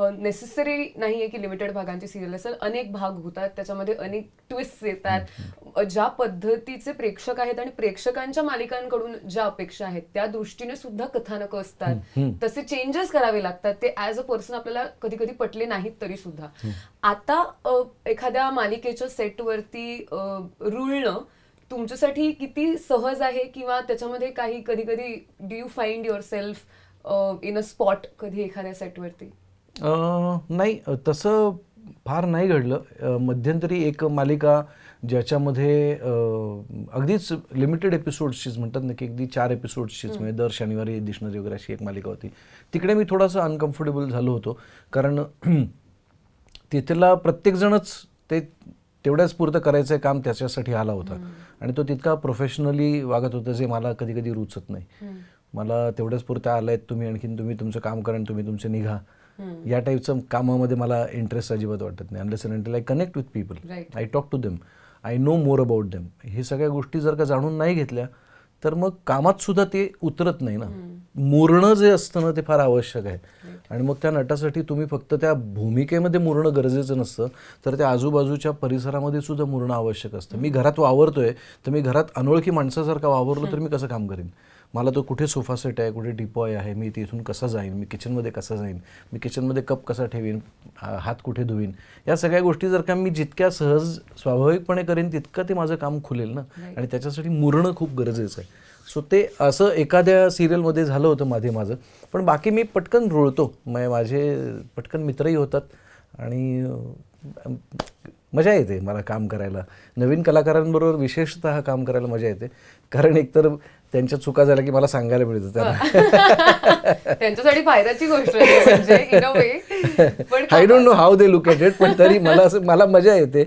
नेसेसरी नाही की लिमिटेड भागांची सिरियल असेल अनेक भाग होतात त्याच्यामध्ये अनेक ट्विस्ट येतात ज्या पद्धतीचे प्रेक्षक आहेत आणि प्रेक्षकांच्या मालिकांकडून ज्या अपेक्षा आहेत त्या दृष्टीने सुद्धा कथानक असतात तसे चेंजेस करावे लागतात ते ऍज अ पर्सन आपल्याला कधी कधी पटले नाहीत तरी सुद्धा आता एखाद्या मालिकेच्या सेटवरती रुळणं तुमच्यासाठी किती सहज आहे किंवा त्याच्यामध्ये काही कधी कधी do you find yourself in a spot कधी एखाद्या सेटवरती नाही तसं फार नाही घडलं मध्यंतरी एक मालिका ज्याच्यामध्ये अगदीच लिमिटेड एपिसोड्सचीच म्हणतात ना की अगदी चार एपिसोड्सचीच म्हणजे दर शनिवारी दिसणारी वगैरे अशी एक मालिका होती तिकडे मी थोडासा अनकम्फर्टेबल झालो होतो कारण तिथला प्रत्येकजणच ते तेवढ्याच पुरतं करायचं काम त्याच्यासाठी आला होता आणि तो तितका प्रोफेशनली वागत होता जे मला कधी कधी रुचत नाही मला तेवढ्याच पुरतं आला आहेत तुम्ही आणखीन तुम्ही तुमचं काम करा आणि तुम्ही तुमचे निघा या टाईपचं कामामध्ये मला इंटरेस्ट अजिबात वाटत नाही unless and I connect with people I talk to them I know more about them हे सगळ्या गोष्टी जर का जाणून नाही घेतल्या तर मग कामात सुद्धा ते उतरत नाही ना मुरणं जे असतं ना ते फार आवश्यक आहे आणि मग त्या नटासाठी तुम्ही फक्त त्या भूमिकेमध्ये मुरणं गरजेचं नसतं तर त्या आजूबाजूच्या परिसरामध्ये सुद्धा मुरणं आवश्यक असतं मी घरात वावरतोय तर मी घरात अनोळखी माणसासारखा वावरलो तर मी कसं काम करेन मला तो कुठे सोफा सेट आहे कुठे डिपॉय आहे मी तिथून कसा जाईन मी किचनमध्ये कसा जाईन मी किचनमध्ये कप कसा ठेवीन हात कुठे धुवीन या सगळ्या गोष्टी जर का मी जितक्या सहज स्वाभाविकपणे करेन तितकं ते माझं काम खुलेल ना आणि त्याच्यासाठी मुरणं खूप गरजेचं आहे सो ते असं एखाद्या सिरियलमध्ये झालं होतं माझे माझं पण बाकी मी पटकन रुळतो मग माझे पटकन मित्रही होतात आणि मजा येते मला काम करायला नवीन कलाकारांबरोबर विशेषतः काम करायला मजा येते कारण एकतर त्यांच्या चुका झाल्या की मला सांगायला मिळतं त्याला त्यांच्यासाठी फायद्याची गोष्ट I don't know how they look at it पण तरी मला असं मला मजा येते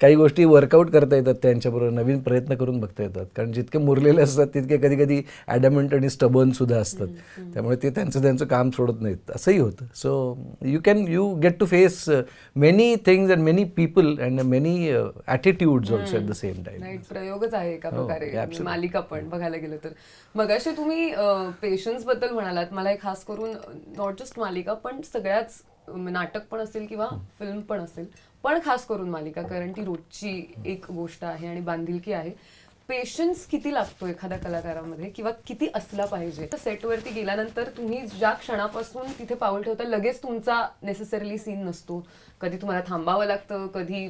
काही गोष्टी वर्कआउट करता येतात त्यांच्याबरोबर नवीन प्रयत्न करून बघता येतात कारण जितके मुरलेले असतात तितके कधी कधी ॲडमंट आणि सुद्धा असतात त्यामुळे ते त्यांचं त्यांचं काम सोडत नाहीत असंही होतं so you can you get to face many things and many people and many attitudes also at the same time प्रयोगच आहे एका हो, प्रकारे मालिका पण बघायला गेलं तर मग असे तुम्ही पेशन्सबद्दल म्हणालात मला एक खास करून नॉट जस्ट मालिका पण सगळ्याच नाटक पण असेल किंवा फिल्म पण असेल पण खास करून मालिका कारण ती रोजची एक गोष्ट आहे आणि बांधिलकी आहे पेशन्स किती लागतो एखाद्या कलाकारामध्ये किंवा किती असला पाहिजे तर सेटवरती गेल्यानंतर तुम्ही ज्या क्षणापासून तिथे पाऊल ठेवता लगेच तुमचा नेसेसरली सीन नसतो कधी तुम्हाला थांबावं लागतं कधी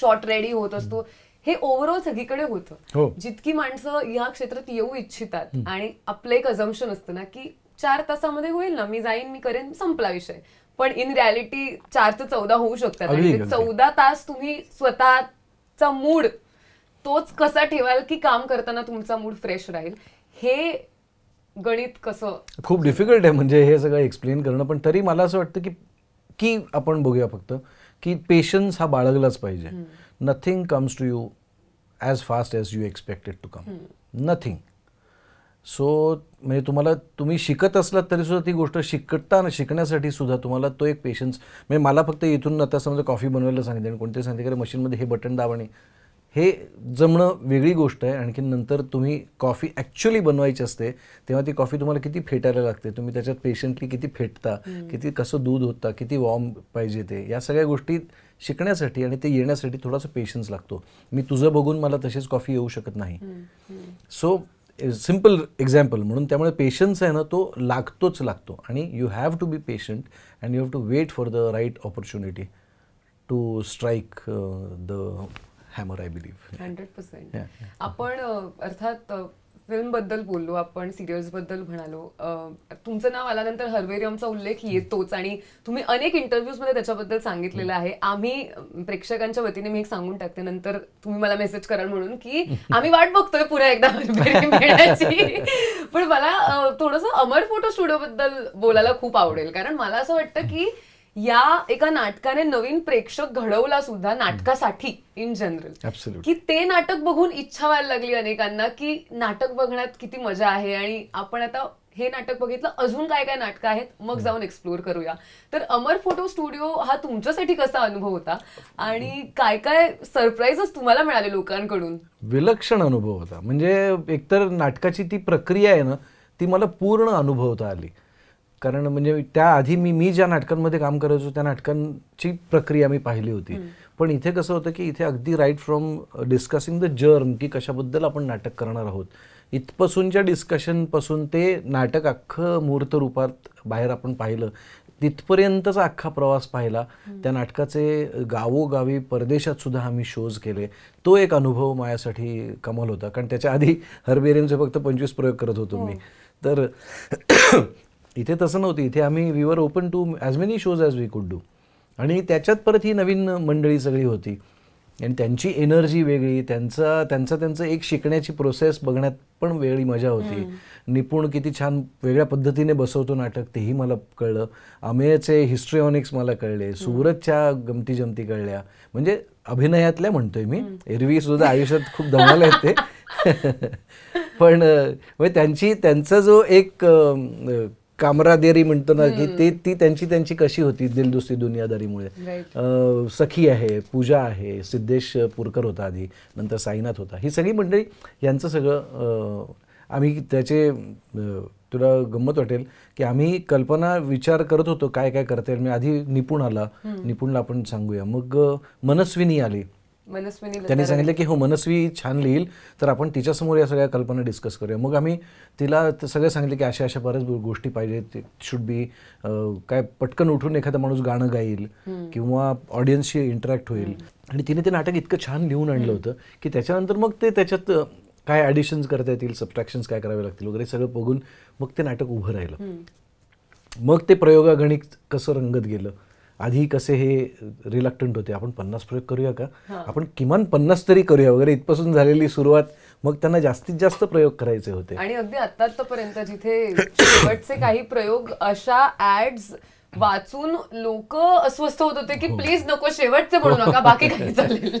शॉर्ट रेडी होत असतो हे ओव्हरऑल सगळीकडे होतं हो. जितकी माणसं या क्षेत्रात येऊ इच्छितात आणि आपलं एक अजम्शन असतं ना की चार तासामध्ये होईल ना मी जाईन मी करेन संपला विषय पण इन रियालिटी चार ते चौदा होऊ शकतात चौदा तास तुम्ही स्वतःचा मूड तोच कसा ठेवाल की काम करताना तुमचा मूड फ्रेश राहील हे गणित कसं खूप डिफिकल्ट आहे म्हणजे हे सगळं एक्सप्लेन करणं पण तरी मला असं वाटतं की की आपण बघूया फक्त की पेशन्स हा बाळगलाच पाहिजे nothing comes to you as fast as you expected to come nothing so म्हणजे तुम्हाला तुम्ही शिकत असलात तरीसुद्धा ती गोष्ट शिकताना शिकण्यासाठी सुद्धा तुम्हाला तो एक पेशन्स म्हणजे मला फक्त इथून आता समजा कॉफी बनवायला सांगितलं आणि कोणते सांगितले मशीनमध्ये हे बटन दाबणे हे जमणं वेगळी गोष्ट आहे आणखी नंतर तुम्ही कॉफी ॲक्च्युली बनवायची असते तेव्हा ती कॉफी तुम्हाला किती फेटायला लागते तुम्ही त्याच्यात पेशंटली किती फेटता किती कसं दूध होता किती वॉर्म पाहिजे ते या सगळ्या गोष्टी शिकण्यासाठी आणि ते येण्यासाठी थोडासा पेशन्स लागतो मी तुझं बघून मला तशीच कॉफी येऊ शकत नाही सो सिम्पल एक्झाम्पल म्हणून त्यामुळे पेशन्स आहे ना तो लागतोच लागतो आणि you have to be patient and you have to wait for the right opportunity to strike the hammer I believe hundred percent आपण अर्थात फिल्मबद्दल बोललो आपण बद्दल म्हणालो तुमचं नाव आल्यानंतर हरवेरियमचा उल्लेख येतोच आणि तुम्ही अनेक मध्ये त्याच्याबद्दल सांगितलेलं आहे आम्ही प्रेक्षकांच्या वतीने मी एक सांगून टाकते नंतर तुम्ही मला मेसेज कराल म्हणून की आम्ही वाट बघतोय पुन्हा एकदा पण मला थोडंसं अमर फोटो स्टुडिओ बद्दल बोलायला खूप आवडेल कारण मला असं वाटतं की या एका नाटकाने नवीन प्रेक्षक घडवला सुद्धा नाटकासाठी इन जनरल की ते नाटक बघून इच्छा व्हायला लागली अनेकांना की नाटक बघण्यात किती मजा आहे आणि आपण आता हे नाटक बघितलं अजून काय काय नाटक आहेत मग जाऊन एक्सप्लोर करूया तर अमर फोटो स्टुडिओ हा तुमच्यासाठी कसा अनुभव होता आणि काय काय सरप्राईज तुम्हाला मिळाले लोकांकडून विलक्षण अनुभव होता म्हणजे एकतर नाटकाची ती प्रक्रिया आहे ना ती मला पूर्ण अनुभवता आली कारण म्हणजे त्याआधी मी मी ज्या नाटकांमध्ये काम करायचो त्या नाटकांची प्रक्रिया मी पाहिली होती पण इथे कसं होतं की इथे अगदी right from discussing the journey की कशाबद्दल आपण नाटक करणार आहोत इथपासूनच्या डिस्कशनपासून ते नाटक अख्खं मूर्त रूपात बाहेर आपण पाहिलं तिथपर्यंतचा अख्खा प्रवास पाहिला त्या नाटकाचे गावोगावी परदेशात सुद्धा आम्ही शोज केले तो एक अनुभव माझ्यासाठी कमाल होता कारण त्याच्या आधी हरबेरियमचे फक्त पंचवीस प्रयोग करत होतो हो. मी तर इथे तसं नव्हतं इथे आम्ही we were open to as many shows as we could do आणि त्याच्यात परत ही नवीन मंडळी सगळी होती आणि त्यांची एनर्जी वेगळी त्यांचा त्यांचं त्यांचं एक शिकण्याची प्रोसेस बघण्यात पण वेगळी मजा होती निपुण किती छान वेगळ्या पद्धतीने बसवतो नाटक तेही मला कळलं अमेयचे हिस्ट्रिओनिक्स मला कळले सूरजच्या गमती जमती कळल्या म्हणजे अभिनयातल्या म्हणतोय मी एरवी सुद्धा आयुष्यात खूप धमाल आहेत ते पण म्हणजे त्यांची त्यांचा जो एक कामरादेरी म्हणतो ना की ते ती त्यांची त्यांची कशी होती दिलदुस्ती दुनियादारीमुळे सखी आहे पूजा आहे सिद्धेश पुरकर होता आधी नंतर साईनाथ होता ही सगळी मंडळी यांचं सगळं आम्ही त्याचे तुला गंमत वाटेल की आम्ही कल्पना विचार करत होतो काय काय करता येईल मी आधी निपुण आला निपुणला आपण सांगूया मग मनस्विनी आली मनस्विनी त्यांनी सांगितलं की हो मनस्वी छान लिहिल तर आपण तिच्यासमोर या सगळ्या कल्पना डिस्कस करूया मग आम्ही तिला सगळं सांगितलं की अशा अशा बऱ्याच गोष्टी पाहिजेत शुड बी काय पटकन उठून एखादा माणूस गाणं गाईल किंवा ऑडियन्सशी इंटरॅक्ट होईल आणि तिने ते नाटक इतकं छान लिहून आणलं होतं की त्याच्यानंतर मग ते त्याच्यात काय ॲडिशन्स करता येतील सबट्रॅक्शन्स काय करावे लागतील वगैरे सगळं बघून मग ते नाटक उभं राहिलं मग ते प्रयोगागणिक कसं रंगत गेलं आधी कसे हे रिलक्टंट होते आपण पन्नास प्रयोग करूया का आपण किमान पन्नास तरी करूया वगैरे इथपासून झालेली सुरुवात मग त्यांना जास्तीत जास्त प्रयोग करायचे होते आणि अगदी आतापर्यंत जिथे शेवटचे काही प्रयोग अशा ऍड्स वाचून लोक अस्वस्थ होत होते की प्लीज हो. नको शेवटचे म्हणू नका हो. बाकी काही चालेल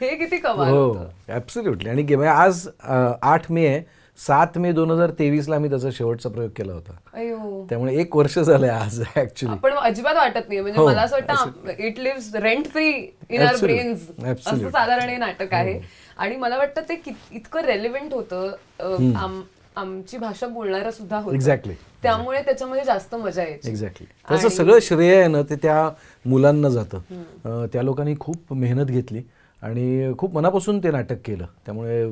हे किती कमाल हो ऍब्सोल्युटली आणि आज आठ मे आहे सात मे दोन हजार तेवीसला मी त्याचा शेवटचा प्रयोग केला होता त्यामुळे एक वर्ष झालंय आज ऍक्च्युली पण अजिबात वाटत नाही म्हणजे हो, मला असं वाटतं it live rent free in our brains असं साधारण हे नाटक आहे हो. आणि मला वाटतं ते इतकं रेलिव्हेंट होतं आमची भाषा बोलणारा सुद्धा एक्झॅक्टली त्यामुळे त्याच्यामध्ये जास्त मजा येते एक्झॅक्टली त्याचं सगळं श्रेय आहे ना ते त्या मुलांना जातं त्या लोकांनी खूप मेहनत घेतली आणि खूप मनापासून ते नाटक केलं त्यामुळे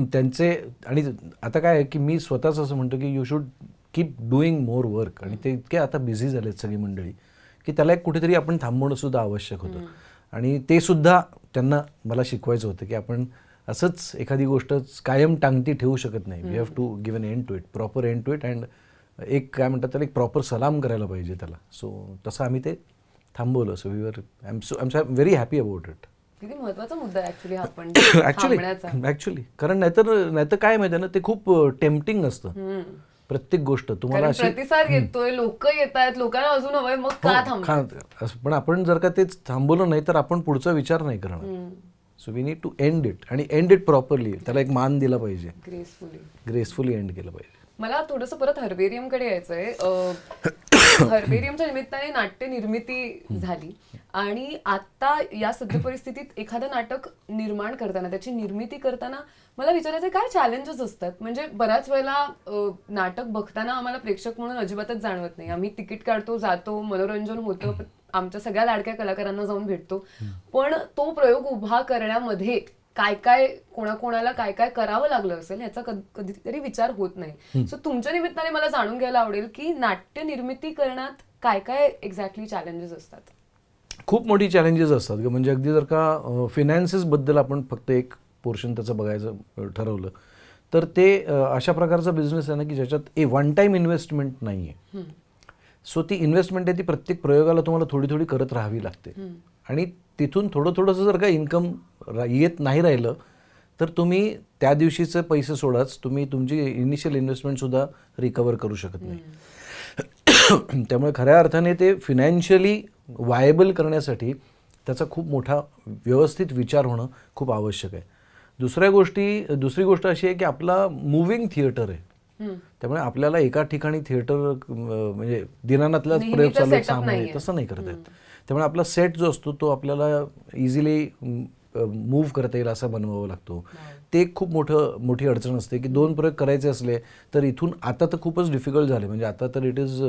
त्यांचे आणि आता काय आहे की मी स्वतःच असं म्हणतो की you should keep doing more work आणि ते इतके आता बिझी झालेत सगळी मंडळी की त्याला एक कुठेतरी आपण थांबवणं सुद्धा आवश्यक होतं आणि ते सुद्धा त्यांना मला शिकवायचं होतं की आपण असंच एखादी गोष्ट कायम टांगती ठेवू शकत नाही we have to give an end to it proper end to it and एक काय म्हणतात त्याला एक प्रॉपर सलाम करायला पाहिजे त्याला सो तसं आम्ही ते थांबवलं so we were I am so I am very happy about it मुद्दा ऍक्च्युली आपण कारण नाहीतर नाहीतर काय माहिती ना ते खूप टेम्पटिंग असतं प्रत्येक गोष्ट तुम्हाला प्रतिसाद येतोय लोक येत आहेत लोकांना अजून हवंय मग का हो, थांब पण आपण जर का ते थांबवलं नाही तर आपण पुढचा विचार नाही करणार so we need to end it आणि एंड इट प्रॉपरली त्याला एक मान दिला पाहिजे ग्रेसफुली ग्रेसफुली एंड केलं पाहिजे मला थोडंसं परत कडे यायचंय हर्बेरियमच्या निमित्ताने नाट्य निर्मिती झाली आणि आता या सद्य परिस्थितीत एखादं नाटक निर्माण करताना त्याची निर्मिती करताना मला विचारायचं काय चॅलेंजेस असतात म्हणजे बऱ्याच वेळेला नाटक बघताना आम्हाला प्रेक्षक म्हणून अजिबातच जाणवत नाही आम्ही तिकीट काढतो जातो मनोरंजन होतं आमच्या सगळ्या लाडक्या कलाकारांना जाऊन भेटतो पण तो प्रयोग उभा करण्यामध्ये काय काय कोणाकोणाला काय काय करावं लागलं असेल याचा कधीतरी विचार होत नाही सो तुमच्या निमित्ताने मला जाणून घ्यायला आवडेल की नाट्य निर्मिती करण्यात काय काय एक्झॅक्टली चॅलेंजेस असतात खूप मोठी चॅलेंजेस असतात म्हणजे अगदी जर का बद्दल आपण फक्त एक पोर्शन त्याचं बघायचं ठरवलं तर ते अशा प्रकारचा बिझनेस आहे ना की ज्याच्यात ए वन टाईम इन्व्हेस्टमेंट नाही सो ती इन्व्हेस्टमेंट आहे ती प्रत्येक प्रयोगाला तुम्हाला थोडी थोडी करत राहावी लागते आणि तिथून थोडं थोडंसं जर का इन्कम येत नाही राहिलं तर तुम्ही त्या दिवशीचं पैसे सोडाच तुम्ही तुमची इनिशियल इन्व्हेस्टमेंटसुद्धा रिकवर करू शकत नाही त्यामुळे खऱ्या अर्थाने ते फिनॅन्शियली वायबल करण्यासाठी त्याचा खूप मोठा व्यवस्थित विचार होणं खूप आवश्यक आहे दुसऱ्या गोष्टी दुसरी गोष्ट अशी आहे की आपला मुव्हिंग थिएटर आहे त्यामुळे आपल्याला एका ठिकाणी थिएटर म्हणजे दिनानाथला प्रयोग चालू सामान्य तसं नाही करत आहेत त्यामुळे आपला सेट जो असतो तो आपल्याला इझिली मूव्ह करता येईल असा बनवावा लागतो ते खूप मोठं मोठी अडचण असते की दोन प्रयोग करायचे असले तर इथून आता तर खूपच डिफिकल्ट झाले म्हणजे आता तर it is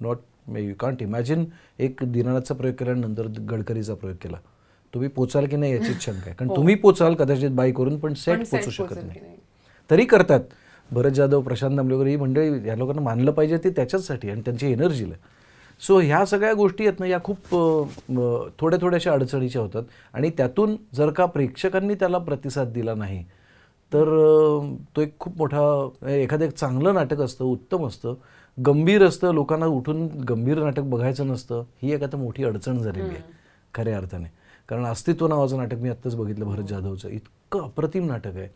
not you can't imagine एक दिनानाथचा प्रयोग केल्यानंतर गडकरीचा प्रयोग केला तुम्ही पोचाल की नाही याची शंका आहे कारण हो. तुम्ही पोचाल कदाचित बाय करून पण सेट पोचू शकत नाही तरी करतात भरत जाधव प्रशांत दामलेकर ही मंडळी ह्या लोकांना मानलं पाहिजे ते त्याच्याचसाठी आणि त्यांची एनर्जीला सो ह्या सगळ्या गोष्टी आहेत ना या खूप थोड्या थोड्याशा अडचणीच्या होतात आणि त्यातून जर का प्रेक्षकांनी त्याला प्रतिसाद दिला नाही तर तो एक खूप मोठा म्हणजे एखादं एक चांगलं नाटक असतं उत्तम असतं गंभीर असतं लोकांना उठून गंभीर नाटक बघायचं नसतं ही एक आता मोठी अडचण झालेली आहे खऱ्या अर्थाने कारण अस्तित्व नावाचं नाटक मी आत्ताच बघितलं भरत जाधवचं इतकं अप्रतिम नाटक आहे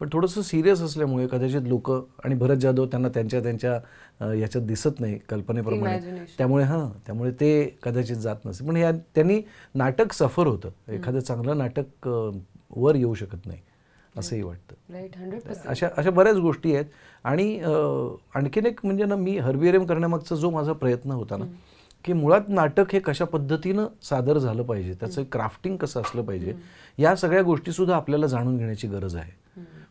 पण थोडंसं सिरियस असल्यामुळे कदाचित लोक आणि भरत जाधव त्यांना त्यांच्या त्यांच्या याच्यात दिसत नाही कल्पनेप्रमाणे त्यामुळे हां त्यामुळे ते कदाचित जात नसते पण ह्या त्यांनी नाटक सफर होतं एखादं चांगलं नाटक वर येऊ शकत नाही असंही वाटतं अशा अशा बऱ्याच गोष्टी आहेत आणि आणखीन एक म्हणजे ना मी हरबिरेम करण्यामागचा जो माझा प्रयत्न होता ना की मुळात नाटक हे कशा पद्धतीनं सादर झालं पाहिजे त्याचं क्राफ्टिंग कसं असलं पाहिजे या सगळ्या गोष्टीसुद्धा आपल्याला जाणून घेण्याची गरज आहे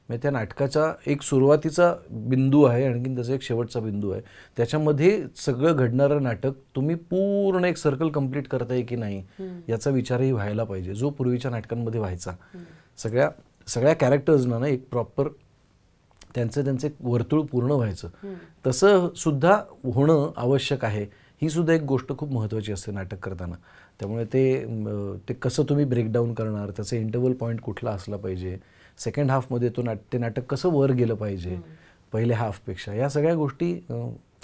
मग म्हणजे त्या नाटकाचा एक सुरुवातीचा बिंदू आहे आणखीन त्याचा एक शेवटचा बिंदू आहे त्याच्यामध्ये सगळं घडणारं नाटक तुम्ही पूर्ण एक सर्कल कम्प्लीट करताय की नाही याचा विचारही व्हायला पाहिजे जो पूर्वीच्या नाटकांमध्ये व्हायचा सगळ्या सगळ्या कॅरेक्टर्सना ना एक प्रॉपर त्यांचं त्यांचं एक वर्तुळ पूर्ण व्हायचं तसं सुद्धा होणं आवश्यक आहे ही सुद्धा एक गोष्ट खूप महत्त्वाची असते नाटक करताना त्यामुळे ते ते कसं तुम्ही ब्रेकडाऊन करणार त्याचं इंटरव्हल पॉईंट कुठला असला पाहिजे सेकंड हाफमध्ये तो नाट ते नाटक कसं वर गेलं पाहिजे पहिल्या हाफपेक्षा या सगळ्या गोष्टी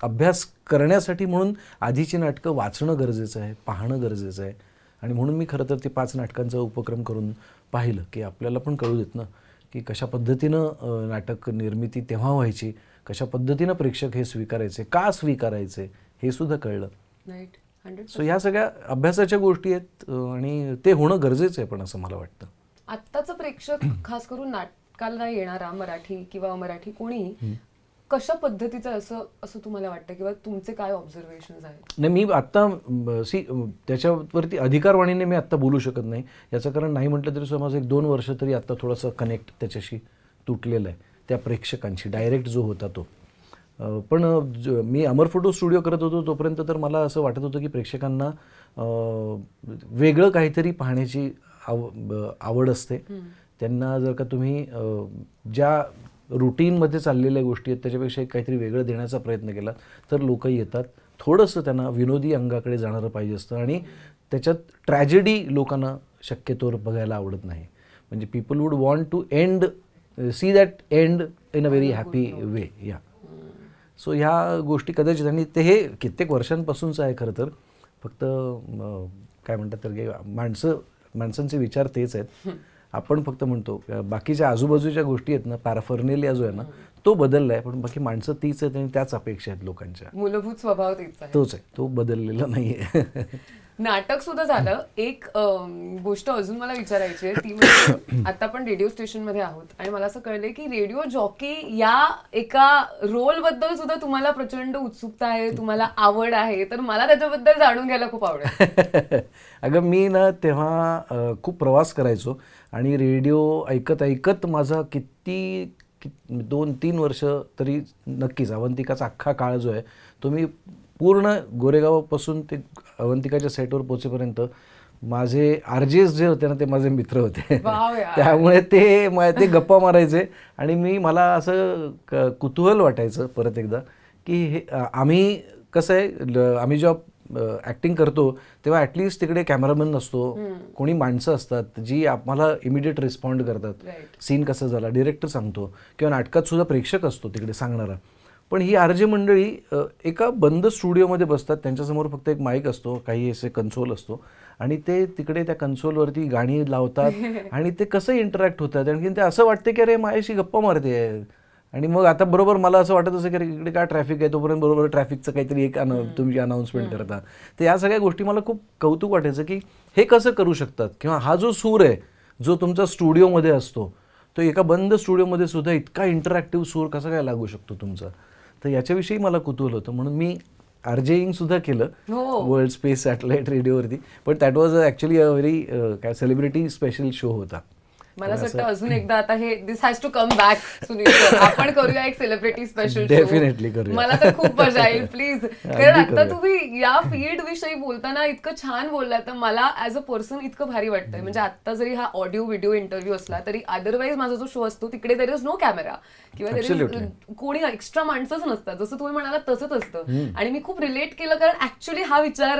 अभ्यास करण्यासाठी म्हणून आधीची नाटकं वाचणं गरजेचं आहे पाहणं गरजेचं आहे आणि म्हणून मी खरं तर ते पाच नाटकांचा उपक्रम करून पाहिलं की आपल्याला पण कळू देत ना की कशा पद्धतीनं नाटक निर्मिती तेव्हा व्हायची कशा पद्धतीनं प्रेक्षक हे स्वीकारायचे का स्वीकारायचे हे सुद्धा कळलं सो ह्या सगळ्या अभ्यासाच्या गोष्टी आहेत आणि ते होणं गरजेचं आहे पण असं मला वाटतं आत्ताचं प्रेक्षक खास करून नाटकाला येणारा मराठी किंवा मराठी कोणी कशा पद्धतीचं असं असं तुम्हाला वाटतं किंवा तुमचे काय ऑब्झर्वेशन आहेत नाही मी आत्ता सी त्याच्यावरती अधिकारवाणीने मी आत्ता बोलू शकत नाही याचं कारण नाही म्हटलं तरी सुद्धा माझं एक दोन वर्ष तरी आत्ता थोडंसं कनेक्ट त्याच्याशी तुटलेलं आहे त्या प्रेक्षकांशी डायरेक्ट जो होता तो पण मी अमर फोटो स्टुडिओ करत होतो तोपर्यंत तर मला असं वाटत होतं की प्रेक्षकांना वेगळं काहीतरी पाहण्याची आव आवड असते त्यांना जर का तुम्ही ज्या रुटीनमध्ये चाललेल्या गोष्टी आहेत त्याच्यापेक्षा काहीतरी वेगळं देण्याचा प्रयत्न केला तर लोक येतात थोडंसं त्यांना विनोदी अंगाकडे जाणारं पाहिजे असतं आणि त्याच्यात ट्रॅजेडी लोकांना शक्यतोवर बघायला आवडत नाही म्हणजे people would want to end see that end in a very happy way या सो ह्या गोष्टी कदाचित आणि ते हे कित्येक वर्षांपासूनचं आहे खरं तर फक्त काय म्हणतात तर माणसं माणसांचे विचार तेच आहेत आपण फक्त म्हणतो बाकीच्या आजूबाजूच्या गोष्टी आहेत ना पॅराफर्नेलिया आजू आहे ना तो आहे पण बाकी माणसं तीच आहेत आणि त्याच अपेक्षा आहेत लोकांच्या मूलभूत स्वभाव तीच आहे तोच आहे तो बदललेला नाहीये नाटक सुद्धा झालं एक गोष्ट अजून मला विचारायची आहे ती म्हणजे आता आपण रेडिओ स्टेशन मध्ये आहोत आणि मला असं कळलंय की रेडिओ जॉकी या एका रोल बद्दल सुद्धा तुम्हाला प्रचंड उत्सुकता आहे तुम्हाला आवड आहे तर मला त्याच्याबद्दल जाणून घ्यायला खूप आवड अगं मी ना तेव्हा खूप प्रवास करायचो आणि रेडिओ ऐकत ऐकत माझा किती की दोन तीन वर्ष तरी नक्कीच अवंतिकाचा अख्खा काळ जो आहे तो मी पूर्ण गोरेगावापासून ते अवंतिकाच्या सेटवर पोचेपर्यंत माझे आर जे होते ना ते माझे मित्र होते त्यामुळे ते ते गप्पा मारायचे आणि मी मला असं क कुतूहल वाटायचं परत एकदा की हे आम्ही कसं आहे आम्ही जेव्हा ऍक्टिंग करतो तेव्हा ॲटलिस्ट तिकडे कॅमेरामॅन नसतो कोणी माणसं असतात जी आम्हाला इमिडिएट रिस्पॉन्ड करतात सीन कसा झाला डिरेक्टर सांगतो किंवा नाटकात सुद्धा प्रेक्षक असतो तिकडे सांगणारा पण ही आरजे मंडळी एका बंद स्टुडिओमध्ये बसतात त्यांच्यासमोर फक्त एक माईक असतो काही असे कन्सोल असतो आणि ते तिकडे त्या कन्सोलवरती गाणी लावतात आणि ते कसं इंटरॅक्ट होतात आणखी ते असं वाटते की अरे मायाशी गप्पा मारते आणि मग आता बरोबर मला असं वाटत असं की इकडे काय ट्रॅफिक आहे तोपर्यंत बरोबर ट्रॅफिकचं काहीतरी एक अन तुम्ही अनाऊन्समेंट करता तर या सगळ्या गोष्टी मला खूप कौतुक वाटायचं की हे कसं करू शकतात किंवा हा जो सूर आहे जो तुमचा स्टुडिओमध्ये असतो तो एका बंद स्टुडिओमध्ये सुद्धा इतका इंटरॅक्टिव्ह सूर कसा काय लागू शकतो तुमचा तर याच्याविषयी मला कुतूहल होतं म्हणून मी आरजेईंग सुद्धा केलं वर्ल्ड स्पेस सॅटेलाइट रेडिओवरती पण that was actually a very काय सेलिब्रिटी स्पेशल शो होता मला असं अजून एकदा आता हे this has to come back Sunil आपण करूया एक सेलिब्रिटी स्पेशल डेफिनेटली करूया मला तर खूप मजा येईल प्लीज कारण आता तुम्ही या फील्ड विषयी बोलताना इतकं छान बोललाय तर मला ऍज अ पर्सन इतकं भारी वाटतंय म्हणजे आता जरी हा ऑडिओ व्हिडिओ इंटरव्ह्यू असला तरी अदरवाईज माझा जो शो असतो तिकडे देर इज नो कॅमेरा किंवा कोणी एक्स्ट्रा माणसंच नसतात जसं तुम्ही म्हणाला तसंच असतं आणि मी खूप रिलेट केलं कारण ऍक्च्युली हा विचार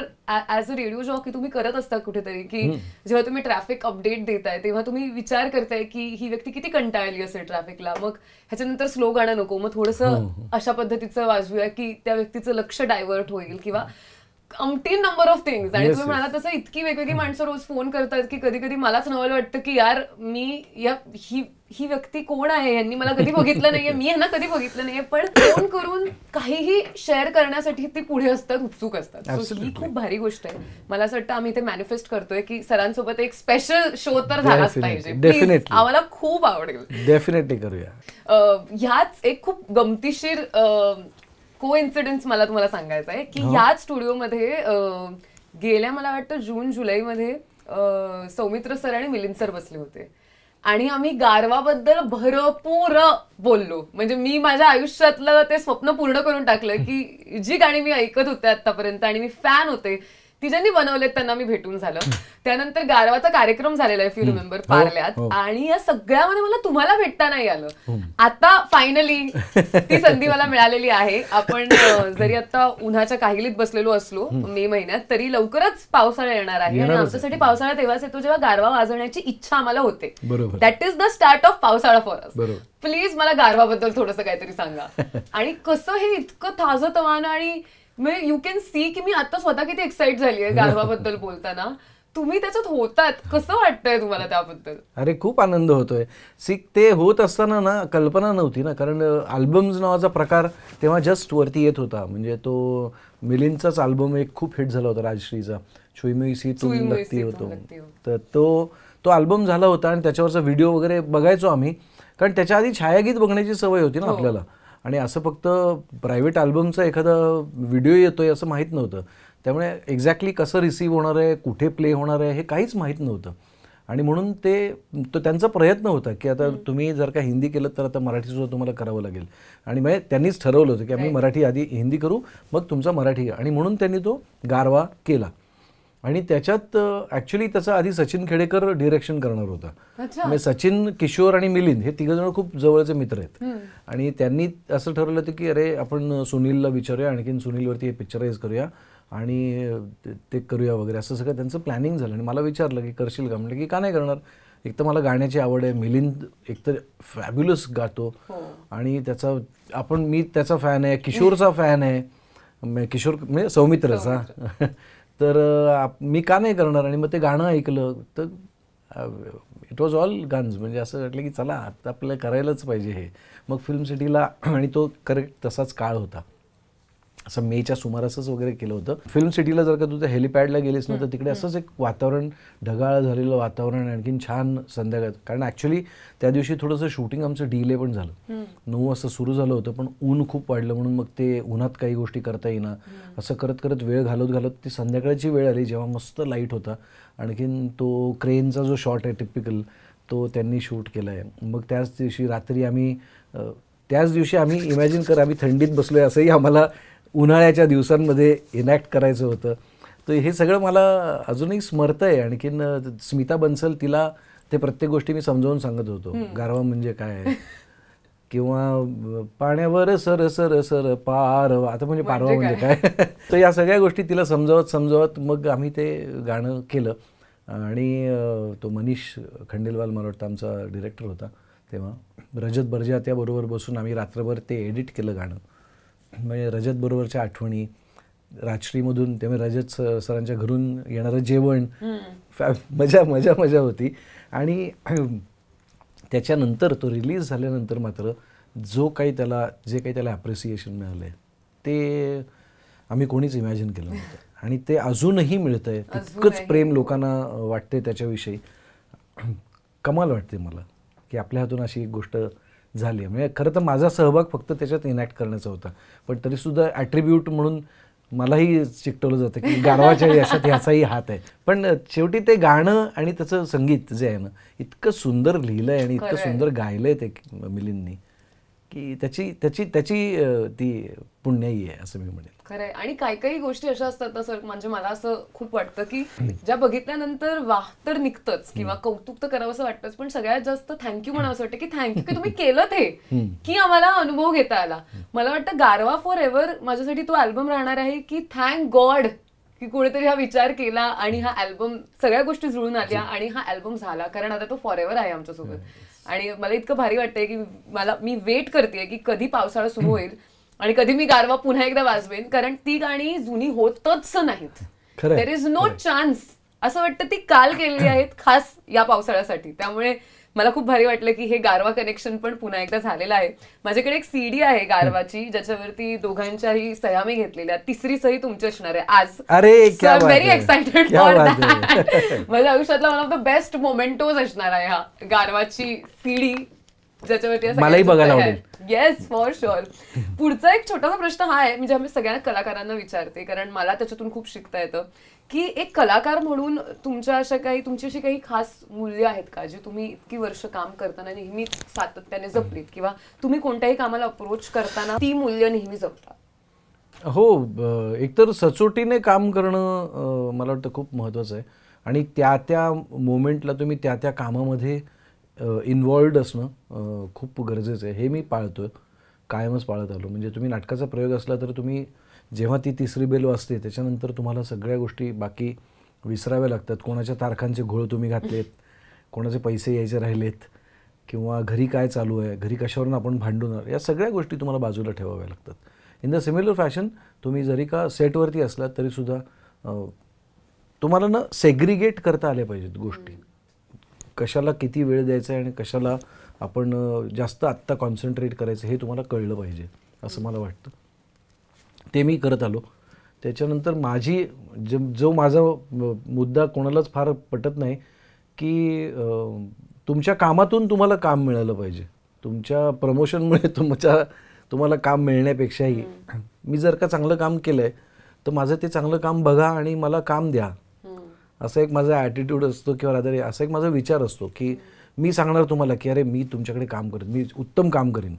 ऍज अ रेडिओ जॉकी तुम्ही करत असता कुठेतरी की जेव्हा तुम्ही ट्रॅफिक अपडेट देताय तेव्हा तुम्ही विचार करताय की ही व्यक्ती किती कंटाळली असेल ट्रॅफिकला मग ह्याच्यानंतर स्लो गाणं नको मग थोडस हो, हो. अशा पद्धतीचं वाजवूया की त्या व्यक्तीचं लक्ष डायव्हर्ट होईल किंवा हो. अमटीन नंबर ऑफ थिंग्स आणि तुम्ही मला तसं इतकी वेगवेगळी माणसं रोज फोन करतात की कधी कधी मलाच नवल वाटतं की यार मी या ही ही व्यक्ती कोण आहे यांनी मला कधी बघितलं नाहीये मी यांना कधी बघितलं नाहीये पण फोन करून काहीही शेअर करण्यासाठी ती पुढे असतात उत्सुक असतात ही खूप भारी गोष्ट आहे मला असं वाटतं आम्ही इथे मॅनिफेस्ट करतोय की सरांसोबत एक स्पेशल शो तर झालाच पाहिजे आम्हाला खूप आवडेल डेफिनेटली करूया ह्याच एक खूप गमतीशीर को इन्सिडेंट मला तुम्हाला सांगायचा आहे की ह्याच हो. स्टुडिओमध्ये गेल्या मला वाटतं जून जुलैमध्ये सौमित्र सर आणि मिलिंद सर बसले होते आणि आम्ही गारवाबद्दल भरपूर बोललो म्हणजे मी माझ्या आयुष्यातलं ते स्वप्न पूर्ण करून टाकलं की जी गाणी मी ऐकत होते आतापर्यंत आणि मी फॅन होते तिच्यानी बनवलेत त्यांना मी भेटून झालं त्यानंतर गारवाचा कार्यक्रम झालेला आहे फ्यू रिमेंबर पार्ल्यात आणि या सगळ्यामध्ये मला तुम्हाला भेटता नाही आलं हो. आता फायनली ती संधी मला मिळालेली आहे आपण जरी आता उन्हाच्या काहिलीत बसलेलो असलो मे महिन्यात तरी लवकरच पावसाळा येणार आहे आणि आमच्यासाठी पावसाळा तेव्हाच येतो जेव्हा गारवा वाजवण्याची इच्छा आम्हाला होते that is the start of पावसाळा फॉर अस प्लीज मला गारवाबद्दल थोडस काहीतरी सांगा आणि कसं हे इतकं थाजं आणि म्हणजे यू कॅन सी की मी आता स्वतः किती एक्साइट झाली आहे गारवाबद्दल बोलताना तुम्ही त्याच्यात होतात कसं वाटतंय तुम्हाला त्याबद्दल अरे खूप आनंद होतोय सी ते होत असताना ना कल्पना नव्हती ना कारण अल्बम्स नावाचा प्रकार तेव्हा जस्ट वरती येत होता म्हणजे तो मिलिंदचाच अल्बम एक खूप हिट झाला होता राजश्रीचा छुईमुई सी तू लगती होतो हो. तर तो तो अल्बम झाला होता आणि त्याच्यावरचा व्हिडिओ वगैरे बघायचो आम्ही कारण त्याच्या आधी छायागीत बघण्याची सवय होती ना हो. आपल्याला आणि असं फक्त प्रायव्हेट अल्बमचा एखादा व्हिडिओ येतो आहे असं माहीत नव्हतं त्यामुळे एक्झॅक्टली कसं रिसीव्ह होणार आहे कुठे प्ले होणार आहे हे काहीच माहीत नव्हतं आणि म्हणून ते तो त्यांचा प्रयत्न होता की आता तुम्ही जर का हिंदी केलं तर आता मराठीसुद्धा तुम्हाला करावं लागेल आणि मग त्यांनीच ठरवलं होतं की आम्ही मराठी आधी हिंदी करू मग तुमचा मराठी आणि म्हणून त्यांनी तो गारवा केला आणि त्याच्यात ऍक्च्युली त्याचा आधी सचिन खेडेकर डिरेक्शन करणार होता म्हणजे सचिन किशोर आणि मिलिंद हे जण खूप जवळचे मित्र आहेत आणि त्यांनी असं ठरवलं होतं की अरे आपण सुनीलला विचारूया आणखीन सुनीलवरती हे पिक्चराईज करूया आणि ते करूया वगैरे असं सगळं त्यांचं प्लॅनिंग झालं आणि मला विचारलं की करशील का म्हटलं की का नाही करणार एक तर मला गाण्याची आवड आहे मिलिंद एकतर फॅब्युलस गातो हो. आणि त्याचा आपण मी त्याचा फॅन आहे किशोरचा फॅन आहे किशोर म्हणजे सौमित्रचा तर मी का नाही करणार आणि मग ते गाणं ऐकलं तर इट वॉज ऑल गन्स म्हणजे असं वाटलं की चला आता आपल्याला करायलाच पाहिजे हे मग फिल्म सिटीला आणि तो करेक्ट तसाच काळ होता असं मेच्या सुमारासच वगैरे केलं होतं फिल्म सिटीला जर का तू त्या हेलिपॅडला गेलीस ना तर तिकडे असंच एक वातावरण ढगाळ झालेलं वातावरण आणखीन छान संध्याकाळ कारण ॲक्च्युली त्या दिवशी थोडंसं शूटिंग आमचं डिले पण झालं नऊ असं सुरू झालं होतं पण ऊन खूप वाढलं म्हणून मग ते उन्हात काही गोष्टी करता येईना असं करत करत वेळ घालवत घालत ती संध्याकाळची वेळ आली जेव्हा मस्त लाईट होता आणखीन तो क्रेनचा जो शॉट आहे टिपिकल तो त्यांनी शूट केला आहे मग त्याच दिवशी रात्री आम्ही त्याच दिवशी आम्ही इमॅजिन कर आम्ही थंडीत बसलो आहे असंही आम्हाला उन्हाळ्याच्या दिवसांमध्ये इनॅक्ट करायचं होतं तर हे सगळं मला अजूनही स्मरतं आहे आणखीन स्मिता बन्सल तिला ते प्रत्येक गोष्टी मी समजावून सांगत होतो गारवा म्हणजे काय किंवा पाण्यावर सर सर सर पार आता म्हणजे, म्हणजे पारवा म्हणजे काय तर या सगळ्या गोष्टी तिला समजावत समजावत मग आम्ही ते गाणं केलं आणि तो मनीष खंडेलवाल मला वाटतं आमचा डिरेक्टर होता तेव्हा रजत बर्जात्याबरोबर बसून आम्ही रात्रभर ते एडिट केलं गाणं म्हणजे रजतबरोबरच्या आठवणी राजश्रीमधून त्यामुळे म्हणजे रजत सरांच्या घरून येणारं जेवण मजा मजा मजा होती आणि त्याच्यानंतर तो रिलीज झाल्यानंतर मात्र जो काही त्याला जे काही त्याला ॲप्रिसिएशन मिळालं आहे ते आम्ही कोणीच इमॅजिन केलं नव्हतं आणि ते अजूनही मिळतं आहे तितकंच प्रेम लोकांना वाटते त्याच्याविषयी कमाल वाटते मला की आपल्या हातून अशी गोष्ट झाली म्हणजे खरं तर माझा सहभाग फक्त त्याच्यात इनॅक्ट करण्याचा होता पण तरीसुद्धा ॲट्रिब्यूट म्हणून मलाही चिकटवलं जातं की गाढवाच्या याच्यात ह्याचाही हात आहे पण शेवटी ते गाणं आणि त्याचं संगीत जे आहे ना इतकं सुंदर लिहिलं आहे आणि इतकं सुंदर गायलं आहे ते मिलींनी की त्याची त्याची त्याची ती पुण्याई आहे असं मी म्हणेन खरं आहे आणि काही काही गोष्टी अशा असतात ना सर म्हणजे मला असं खूप वाटतं की ज्या बघितल्यानंतर वाह तर निघतच किंवा कौतुक तर करावं असं वाटतंच पण सगळ्यात जास्त थँक्यू म्हणावं असं वाटतं की थँक्यू की तुम्ही केलं ते की आम्हाला अनुभव घेता आला मला वाटतं गारवा फॉर एव्हर माझ्यासाठी तो अल्बम राहणार आहे की थँक गॉड की कोणीतरी हा विचार केला आणि हा अल्बम सगळ्या गोष्टी जुळून आल्या आणि हा अल्बम झाला कारण आता तो फॉर एव्हर आहे आमच्यासोबत आणि मला इतकं भारी वाटतंय की मला मी वेट करते की कधी पावसाळा सुरू होईल आणि कधी मी गारवा पुन्हा एकदा वाजवेन कारण ती गाणी जुनी होतच नाहीत देर इज नो चान्स असं वाटतं ती काल केलेली आहेत खास या पावसाळ्यासाठी त्यामुळे मला खूप भारी वाटलं की हे गारवा कनेक्शन पण पुन्हा एकदा झालेलं आहे माझ्याकडे एक सीडी आहे गारवाची ज्याच्यावरती दोघांच्याही सह्या मी घेतलेल्या तिसरी सही तुमची असणार आहे आज अरे व्हेरी एक्सायटेड फॉर माझ्या आयुष्यातला one of the best mementos असणार आहे हा गारवाची सीडी मलाही बघायला आवडेल येस फॉर शुअर पुढचा एक छोटासा प्रश्न हा आहे म्हणजे आम्ही सगळ्या कलाकारांना विचारते कारण मला त्याच्यातून खूप शिकता येतं की एक कलाकार म्हणून तुमच्या अशा काही तुमची अशी काही खास मूल्य आहेत का जी तुम्ही इतकी वर्ष काम करताना नेहमीच सातत्याने जपलीत किंवा तुम्ही कोणत्याही कामाला अप्रोच करताना ती मूल्य नेहमी जपता हो एकतर सचोटीने काम करणं मला वाटतं खूप महत्वाचं आहे आणि त्या त्या मोमेंटला तुम्ही त्या त्या कामामध्ये इन्वॉल्ड असणं खूप गरजेचं आहे हे मी पाळतो आहे कायमच पाळत आलो म्हणजे तुम्ही नाटकाचा प्रयोग असला तर तुम्ही जेव्हा ती तिसरी बेल वाजते त्याच्यानंतर तुम्हाला सगळ्या गोष्टी बाकी विसराव्या लागतात कोणाच्या तारखांचे घोळ तुम्ही घातलेत कोणाचे पैसे यायचे राहिलेत किंवा घरी काय चालू आहे घरी कशावरून आपण भांडून या सगळ्या गोष्टी तुम्हाला बाजूला ठेवाव्या लागतात इन द सिमिलर फॅशन तुम्ही जरी का सेटवरती असलात तरीसुद्धा तुम्हाला ना सेग्रिगेट करता आल्या पाहिजेत गोष्टी कशाला किती वेळ द्यायचा आहे आणि कशाला आपण जास्त आत्ता कॉन्सन्ट्रेट करायचं हे तुम्हाला कळलं पाहिजे असं मला वाटतं ते मी करत आलो त्याच्यानंतर माझी ज जो माझा मुद्दा कोणालाच फार पटत नाही की तुमच्या कामातून तुम्हाला काम मिळालं पाहिजे तुमच्या प्रमोशनमुळे तुमच्या तुम्हाला काम मिळण्यापेक्षाही मी जर का चांगलं काम केलं आहे तर माझं ते चांगलं काम बघा आणि मला काम द्या असं एक माझा ॲटिट्यूड असतो किंवा रे असा एक माझा विचार असतो की मी सांगणार तुम्हाला की अरे मी तुमच्याकडे काम करेन मी उत्तम काम करेन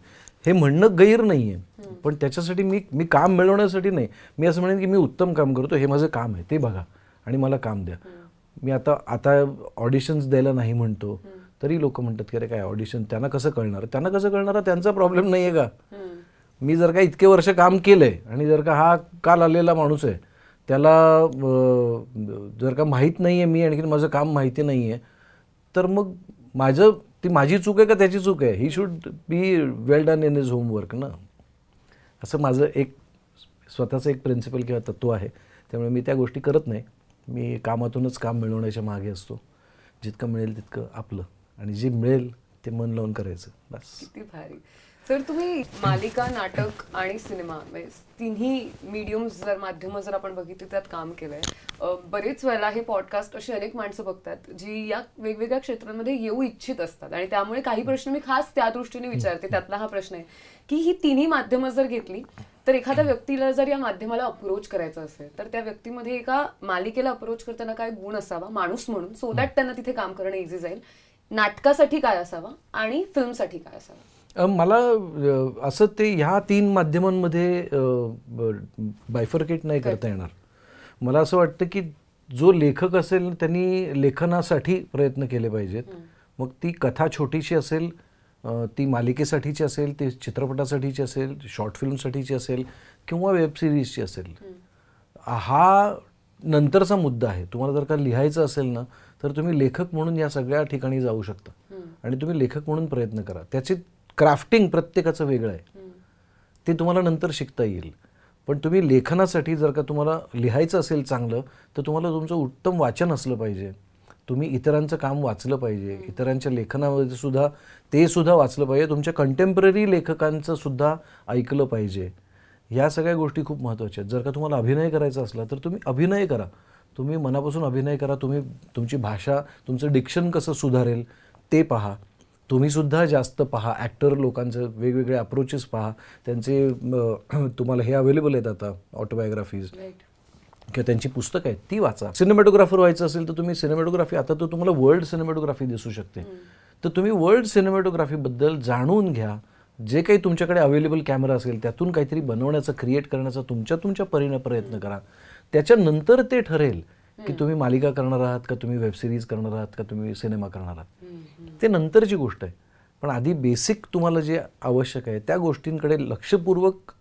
हे म्हणणं गैर नाही आहे पण त्याच्यासाठी मी मी काम मिळवण्यासाठी नाही मी असं म्हणेन की मी उत्तम काम करतो हे माझं काम आहे ते बघा आणि मला काम द्या मी आता आता ऑडिशन्स द्यायला नाही म्हणतो तरी लोक म्हणतात की अरे काय ऑडिशन त्यांना कसं कळणार त्यांना कसं कळणार त्यांचा प्रॉब्लेम नाही आहे का मी जर का इतके वर्ष काम केलं आहे आणि जर का हा काल आलेला माणूस आहे त्याला जर का माहीत नाही आहे मी आणखी माझं काम माहिती नाही आहे तर मग माझं ती माझी चूक आहे का त्याची चूक आहे he should be well done in his homework ना असं माझं एक स्वतःचं एक प्रिन्सिपल किंवा तत्व आहे त्यामुळे मी त्या गोष्टी करत नाही मी कामातूनच काम मिळवण्याच्या मागे असतो जितकं मिळेल तितकं आपलं आणि जे मिळेल ते मन लावून करायचं बस किती भारी तर तुम्ही मालिका नाटक आणि सिनेमा म्हणजे तिन्ही मीडियम जर माध्यम जर आपण बघितली त्यात काम केलंय बरेच वेळेला हे पॉडकास्ट अशी अनेक माणसं बघतात जी या वेगवेगळ्या क्षेत्रांमध्ये येऊ इच्छित असतात आणि त्यामुळे काही प्रश्न मी खास त्या दृष्टीने विचारते त्यातला हा प्रश्न आहे की ही तिन्ही माध्यमं जर घेतली तर एखाद्या व्यक्तीला जर या माध्यमाला अप्रोच करायचं असेल तर त्या व्यक्तीमध्ये एका मालिकेला अप्रोच करताना काय गुण असावा माणूस म्हणून सो दॅट त्यांना तिथे काम करणं इझी जाईल नाटकासाठी काय असावा आणि फिल्मसाठी काय असावा मला असं ते ह्या तीन माध्यमांमध्ये बायफरकेट नाही करता येणार मला असं वाटतं की जो लेखक असेल त्यांनी लेखनासाठी प्रयत्न केले पाहिजेत मग ती कथा छोटीशी असेल ती मालिकेसाठीची असेल ती चित्रपटासाठीची असेल शॉर्ट फिल्मसाठीची असेल किंवा वेब सिरीजची असेल हा नंतरचा मुद्दा आहे तुम्हाला जर का लिहायचं असेल ना तर तुम्ही लेखक म्हणून या सगळ्या ठिकाणी जाऊ शकता आणि तुम्ही लेखक म्हणून प्रयत्न करा त्याचे क्राफ्टिंग प्रत्येकाचं वेगळं आहे ते तुम्हाला नंतर शिकता येईल पण तुम्ही लेखनासाठी जर का तुम्हाला लिहायचं असेल चांगलं तर तुम्हाला तुमचं उत्तम वाचन असलं पाहिजे तुम्ही इतरांचं काम वाचलं पाहिजे इतरांच्या लेखनामध्ये सुद्धा ते सुद्धा वाचलं पाहिजे तुमच्या कंटेम्पररी लेखकांचं सुद्धा ऐकलं पाहिजे ह्या सगळ्या गोष्टी खूप महत्त्वाच्या आहेत जर का तुम्हाला अभिनय करायचा असला तर तुम्ही अभिनय करा तुम्ही मनापासून अभिनय करा तुम्ही तुमची भाषा तुमचं डिक्शन कसं सुधारेल ते पहा तुम्हीसुद्धा जास्त पहा ॲक्टर लोकांचं वेगवेगळे अप्रोचेस पहा त्यांचे तुम्हाला हे अवेलेबल आहेत आता ऑटोबायोग्राफीज किंवा त्यांची पुस्तकं आहेत ती वाचा सिनेमॅटोग्राफर व्हायचं असेल तर तुम्ही सिनेमॅटोग्राफी आता तर तुम्हाला वर्ल्ड सिनेमॅटोग्राफी दिसू शकते तर तुम्ही वर्ल्ड सिनेमॅटोग्राफीबद्दल जाणून घ्या जे काही तुमच्याकडे अवेलेबल कॅमेरा असेल त्यातून काहीतरी बनवण्याचा क्रिएट करण्याचा तुमच्या तुमच्या परीने प्रयत्न करा त्याच्यानंतर ते ठरेल की तुम्ही मालिका करणार आहात का तुम्ही वेबसिरीज करणार आहात का तुम्ही सिनेमा करणार आहात ते नंतरची गोष्ट आहे पण आधी बेसिक तुम्हाला जे आवश्यक आहे त्या गोष्टींकडे लक्षपूर्वक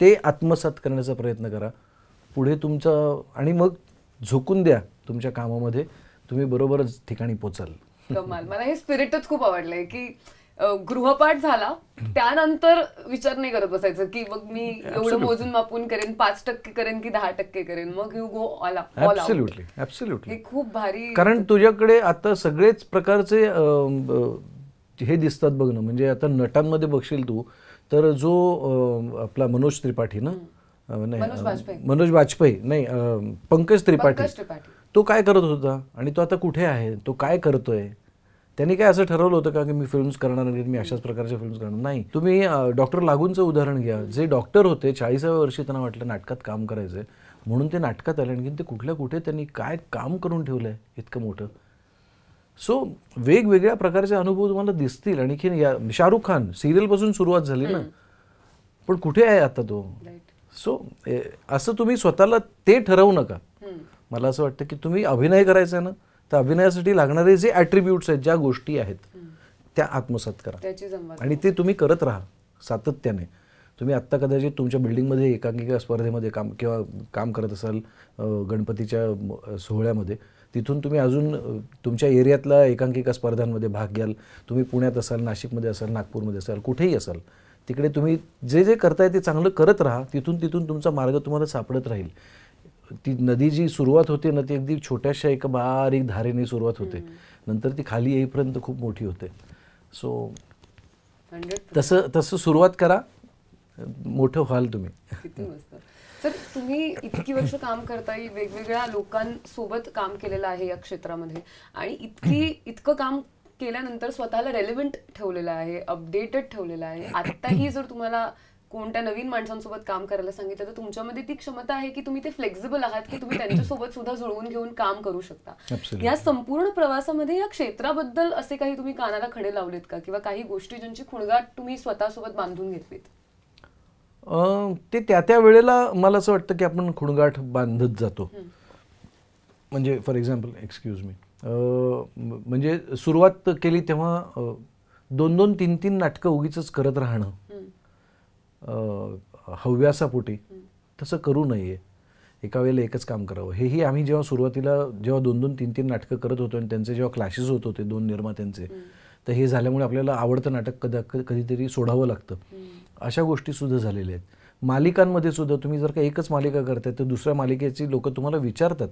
ते आत्मसात करण्याचा प्रयत्न करा पुढे तुमचं आणि मग झोकून द्या तुमच्या कामामध्ये तुम्ही बरोबरच ठिकाणी पोचाल कमाल मला हे स्पिरिटच खूप आवडलंय की गृहपाठ झाला त्यानंतर विचार नाही करत बसायचं की मग मी एवढं मोजून मापून करेन पाच टक्के करेन की दहा टक्के करेन मग यू गो ऑल खूप भारी कारण तुझ्याकडे आता सगळेच प्रकारचे हे दिसतात बघ ना म्हणजे आता नटांमध्ये बघशील तू तर जो आपला मनोज त्रिपाठी ना नाही मनोज वाजपेयी नाही पंकज त्रिपाठी तो काय करत होता आणि तो आता कुठे आहे तो काय करतोय त्यांनी काय असं ठरवलं होतं का की मी फिल्म्स करणार नाही मी अशाच प्रकारच्या फिल्म्स करणार नाही तुम्ही डॉक्टर लागूंचं उदाहरण घ्या जे डॉक्टर होते चाळीसाव्या वर्षी त्यांना वाटलं नाटकात काम करायचं म्हणून ते नाटकात आले आणखी ते कुठल्या कुठे त्यांनी काय काम करून ठेवलं आहे इतकं मोठं सो वेगवेगळ्या प्रकारचे अनुभव तुम्हाला दिसतील आणखीन या शाहरुख खान सिरियलपासून सुरुवात झाली ना पण कुठे आहे आता तो सो असं तुम्ही स्वतःला ते ठरवू नका मला असं वाटतं की तुम्ही अभिनय करायचा ना तर अभिनयासाठी लागणारे जे ॲट्रिब्यूट्स आहेत ज्या गोष्टी आहेत त्या आत्मसात करा आणि ते तुम्ही करत राहा सातत्याने तुम्ही आत्ता कदाचित तुमच्या बिल्डिंगमध्ये एकांकिका स्पर्धेमध्ये काम किंवा काम करत असाल गणपतीच्या सोहळ्यामध्ये तिथून तुम्ही अजून तुमच्या एरियातल्या एकांकिका स्पर्धांमध्ये भाग घ्याल तुम्ही पुण्यात असाल नाशिकमध्ये असाल नागपूरमध्ये असाल कुठेही असाल तिकडे तुम्ही जे जे करताय ते चांगलं करत राहा तिथून तिथून तुमचा मार्ग तुम्हाला सापडत राहील ती नदी जी सुरुवात होते ना ती अगदी छोट्याशा एका बारीक धारेने सुरुवात होते नंतर ती खाली येईपर्यंत खूप मोठी होते सो तसं तसं सुरुवात करा मोठं व्हाल तुम्ही सर तुम्ही इतकी वर्ष काम करताय वेगवेगळ्या लोकांसोबत काम केलेलं आहे या क्षेत्रामध्ये आणि इतकी इतकं काम केल्यानंतर स्वतःला रेलिव्हंट ठेवलेलं आहे अपडेटेड ठेवलेलं आहे आत्ताही जर तुम्हाला कोणत्या नवीन माणसांसोबत काम करायला सांगितलं तर तुमच्यामध्ये ती क्षमता आहे की तुम्ही ते फ्लेक्झिबल आहात की तुम्ही त्यांच्यासोबत सुद्धा जुळवून घेऊन काम करू शकता या संपूर्ण प्रवासामध्ये या क्षेत्राबद्दल असे काही तुम्ही कानाला खडे लावलेत का किंवा काही गोष्टी ज्यांची खुणगाट तुम्ही स्वतःसोबत बांधून घेतलीत ते त्या त्या वेळेला मला असं वाटतं की आपण खुणगाठ बांधत जातो म्हणजे फॉर एक्झाम्पल एक्सक्यूज मी म्हणजे सुरुवात केली तेव्हा दोन दोन तीन तीन नाटकं उगीच करत राहणं हव्यासापोटी तसं करू नये एका वेळेला एकच काम करावं हेही आम्ही जेव्हा सुरुवातीला जेव्हा दोन दोन तीन तीन नाटकं करत होतो आणि त्यांचे जेव्हा क्लासेस होत होते दोन निर्मात्यांचे तर हे झाल्यामुळे आपल्याला आवडतं नाटक कदा कधीतरी सोडावं लागतं अशा गोष्टीसुद्धा झालेल्या आहेत मालिकांमध्ये सुद्धा तुम्ही जर का एकच मालिका करताय तर दुसऱ्या मालिकेची लोक तुम्हाला विचारतात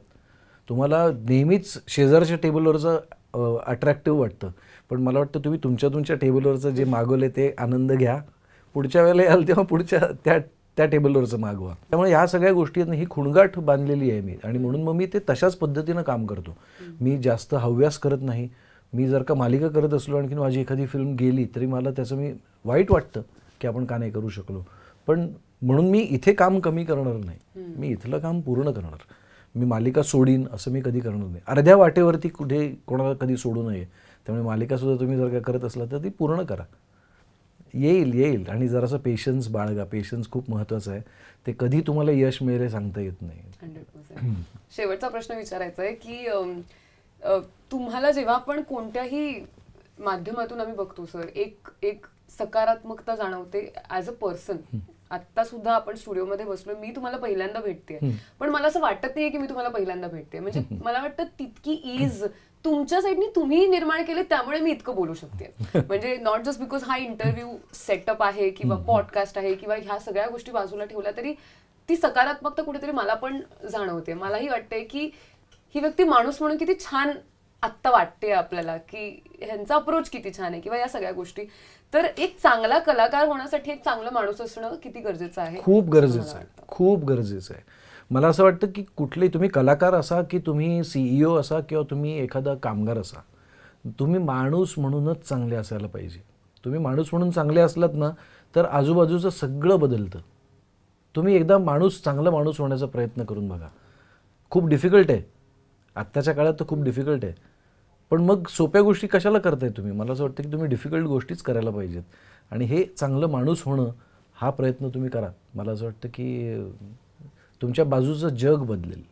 तुम्हाला नेहमीच शेजारच्या टेबलवरचं अट्रॅक्टिव्ह वाटतं पण मला वाटतं तुम्ही तुमच्या तुमच्या टेबलवरचं जे मागवले ते आनंद घ्या पुढच्या वेळेला याल तेव्हा पुढच्या त्या त्या टेबलवरचं मागवा त्यामुळे या सगळ्या गोष्टींना ही खुणगाठ बांधलेली आहे मी आणि म्हणून मग मी ते तशाच पद्धतीनं काम करतो मी जास्त हव्यास करत नाही मी जर का मालिका करत असलो आणखी माझी एखादी फिल्म गेली तरी मला त्याचं मी वाईट वाटतं की आपण का नाही करू शकलो पण म्हणून मी इथे काम कमी करणार नाही मी इथलं काम पूर्ण करणार मी मालिका सोडीन असं मी कधी करणार नाही अर्ध्या वाटेवरती कुठे कोणाला कधी सोडू नये त्यामुळे मालिकासुद्धा तुम्ही जर का करत असला तर ती पूर्ण करा येईल येईल आणि जरासा पेशन्स बाळगा पेशन्स खूप महत्त्वाचं आहे ते कधी तुम्हाला यश मिळेल सांगता येत नाही शेवटचा प्रश्न विचारायचा आहे की तुम्हाला जेव्हा आपण कोणत्याही माध्यमातून आम्ही बघतो सर एक एक सकारात्मकता जाणवते ऍज अ पर्सन आता सुद्धा आपण स्टुडिओमध्ये बसलो मी तुम्हाला पहिल्यांदा भेटते पण मला असं वाटत नाही की मी तुम्हाला पहिल्यांदा भेटते म्हणजे मला वाटतं तितकी इज तुमच्या साईडनी तुम्ही निर्माण केले त्यामुळे मी इतकं बोलू शकते म्हणजे नॉट जस्ट बिकॉज हा इंटरव्ह्यू सेटअप आहे किंवा पॉडकास्ट आहे किंवा ह्या सगळ्या गोष्टी बाजूला ठेवल्या तरी ती सकारात्मकता कुठेतरी मला पण जाणवते मलाही वाटतंय की ही व्यक्ती माणूस म्हणून किती छान आत्ता वाटते आपल्याला की ह्यांचा अप्रोच किती छान आहे किंवा या सगळ्या गोष्टी तर एक चांगला कलाकार होण्यासाठी एक चांगला माणूस असणं किती गरजेचं आहे खूप गरजेचं आहे खूप गरजेचं आहे मला असं वाटतं की कुठले तुम्ही कलाकार असा की तुम्ही सीईओ e असा किंवा तुम्ही एखादा कामगार असा तुम्ही माणूस म्हणूनच चांगले असायला पाहिजे तुम्ही माणूस म्हणून चांगले असलात ना तर आजूबाजूचं सगळं बदलतं तुम्ही एकदा माणूस चांगला माणूस होण्याचा प्रयत्न करून बघा खूप डिफिकल्ट आहे आत्ताच्या काळात तर खूप डिफिकल्ट आहे पण मग सोप्या गोष्टी कशाला करताय तुम्ही मला असं वाटतं की तुम्ही डिफिकल्ट गोष्टीच करायला पाहिजेत आणि हे चांगलं माणूस होणं हा प्रयत्न तुम्ही करा मला असं वाटतं की तुमच्या बाजूचं जग बदलेल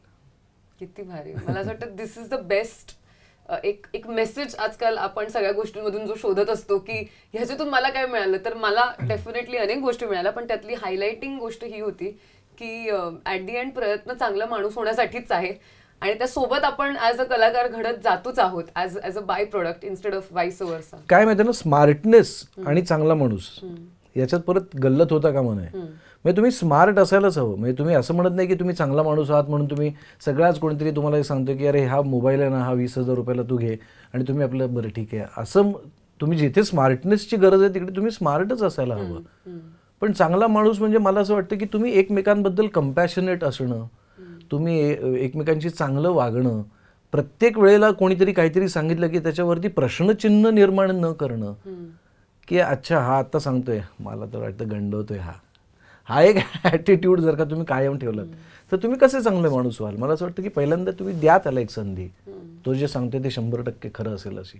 किती भारी मला असं वाटतं दिस इज द बेस्ट एक एक मेसेज आजकाल आपण सगळ्या गोष्टींमधून जो शोधत असतो की ह्याच्यातून मला काय मिळालं तर मला डेफिनेटली अनेक गोष्टी मिळाल्या पण त्यातली हायलाइटिंग गोष्ट ही होती की ॲट दी एंड प्रयत्न चांगला माणूस होण्यासाठीच आहे आणि त्यासोबत आपण ॲज अ कलाकार घडत जातोच आहोत as as a by product instead of voice ओव्हरचा काय माहिती ना स्मार्टनेस आणि चांगला माणूस याच्यात परत गल्लत होता का म्हणे म्हणजे तुम्ही स्मार्ट असायलाच हवं म्हणजे तुम्ही असं म्हणत नाही की तुम्ही चांगला माणूस आहात म्हणून तुम्ही सगळ्याच कोणीतरी तुम्हाला सांगतो की अरे हा मोबाईल आहे ना हा वीस हजार रुपयाला तू घे आणि तुम्ही आपलं बरं ठीक आहे असं तुम्ही जिथे स्मार्टनेसची गरज आहे तिकडे तुम्ही स्मार्टच असायला हवं पण चांगला माणूस म्हणजे मला असं वाटतं की तुम्ही एकमेकांबद्दल कंपॅशनेट असणं तुम्ही एकमेकांशी चांगलं वागणं प्रत्येक वेळेला कोणीतरी काहीतरी सांगितलं की त्याच्यावरती प्रश्नचिन्ह निर्माण न करणं की अच्छा हा आत्ता सांगतोय मला तर वाटतं गंडवतोय हा हा एक ॲटिट्यूड जर का तुम्ही कायम ठेवलात तर तुम्ही कसे चांगले माणूस व्हाल मला असं वाटतं की पहिल्यांदा तुम्ही द्यात आला एक संधी तो जे सांगते ते शंभर टक्के खरं असेल अशी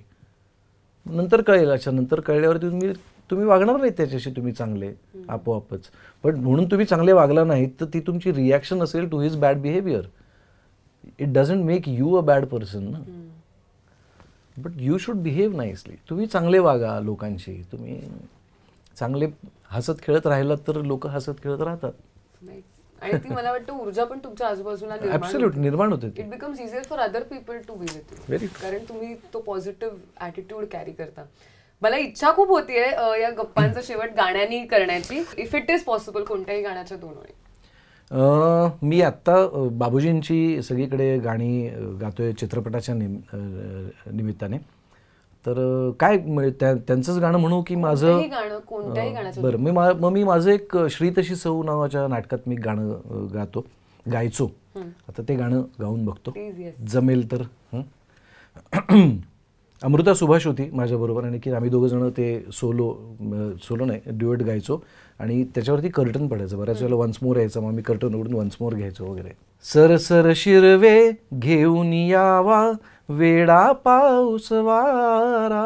नंतर कळेल अच्छा नंतर कळल्यावरती तुम्ही तुम्ही वागणार नाही त्याच्याशी तुम्ही चांगले आपोआपच बट म्हणून तुम्ही चांगले वागला नाहीत तर ती तुमची रिॲक्शन असेल to his bad behaviour it doesn't make you a bad person ना but you should behave nicely तुम्ही चांगले वागा लोकांशी तुम्ही चांगले हसत खेळत राहिलं तर लोक हसत खेळत राहतात आणि ती मला वाटतं ऊर्जा पण तुमच्या आजूबाजूला निर्माण होते it becomes easier for other people to be with कारण तुम्ही तो पॉझिटिव्ह ऍटिट्यूड कॅरी करता मला इच्छा खूप होतीये या गप्पांचा शेवट गाण्यानी करण्याची इफ इट इज पॉसिबल कोणत्याही गाण्याच्या दोन ओळी मी आत्ता बाबूजींची सगळीकडे गाणी गातोय चित्रपटाच्या निमित्ताने तर काय म्हणजे त्यांचंच गाणं म्हणू की माझं बरं मी मग मी माझं एक श्री तशी सौ नावाच्या नाटकात मी गाणं गातो गायचो आता ते गाणं गाऊन बघतो जमेल तर अमृता सुभाष होती माझ्याबरोबर आणि की आम्ही दोघं जण ते सोलो सोलो नाही ड्युएट गायचो आणि त्याच्यावरती कर्टन पडायचं बऱ्याच वेळेला वन्स मोर यायचं मग आम्ही कर्टन उघडून वन्स मोर घ्यायचो वगैरे सर सर शिरवे घेऊन यावा वेडा पाऊस वारा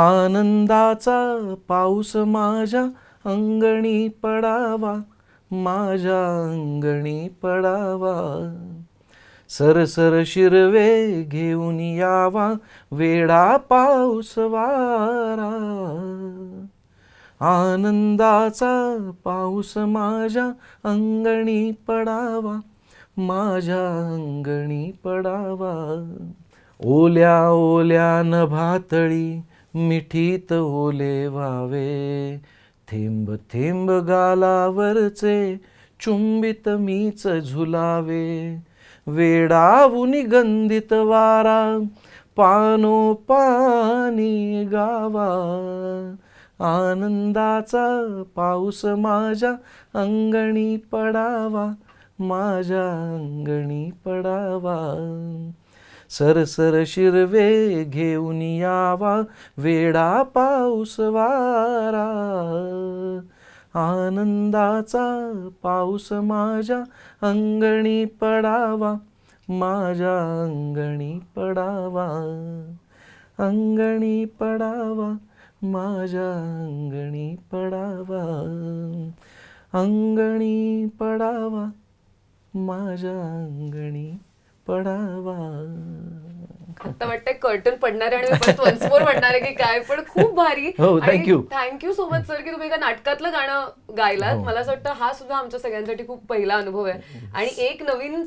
आनंदाचा पाऊस माझ्या अंगणी पडावा माझ्या अंगणी पडावा सरसर शिरवे घेऊन यावा वेडा पाऊस वारा आनंदाचा पाऊस माझ्या अंगणी पडावा माझ्या अंगणी पडावा ओल्या ओल्या न भातळी मिठीत ओले व्हावे थेंब थेंब गालावरचे चुंबित मीच झुलावे वेडावुनि गंधित वारा पानो पाणी गावा आनंदाचा पाऊस माझ्या अंगणी पडावा माझ्या अंगणी पडावा सरसर शिरवे घेऊन यावा वेडा पाऊस वारा आनंदाचा पाऊस माझ्या अंगणी पडावा माझ्या अंगणी पडावा अंगणी पडावा माझ्या अंगणी पडावा अंगणी पडावा माझ्या अंगणी पडावा आता वाटतंय कर्टन पडणार आहे आणि वन्स म्हणणार आहे की काय पण खूप भारी thank you thank you so much sir की तुम्ही एका नाटकातलं गाणं गायलात हो. मला असं वाटतं हा सुद्धा आमच्या सगळ्यांसाठी खूप पहिला अनुभव आहे आणि एक नवीन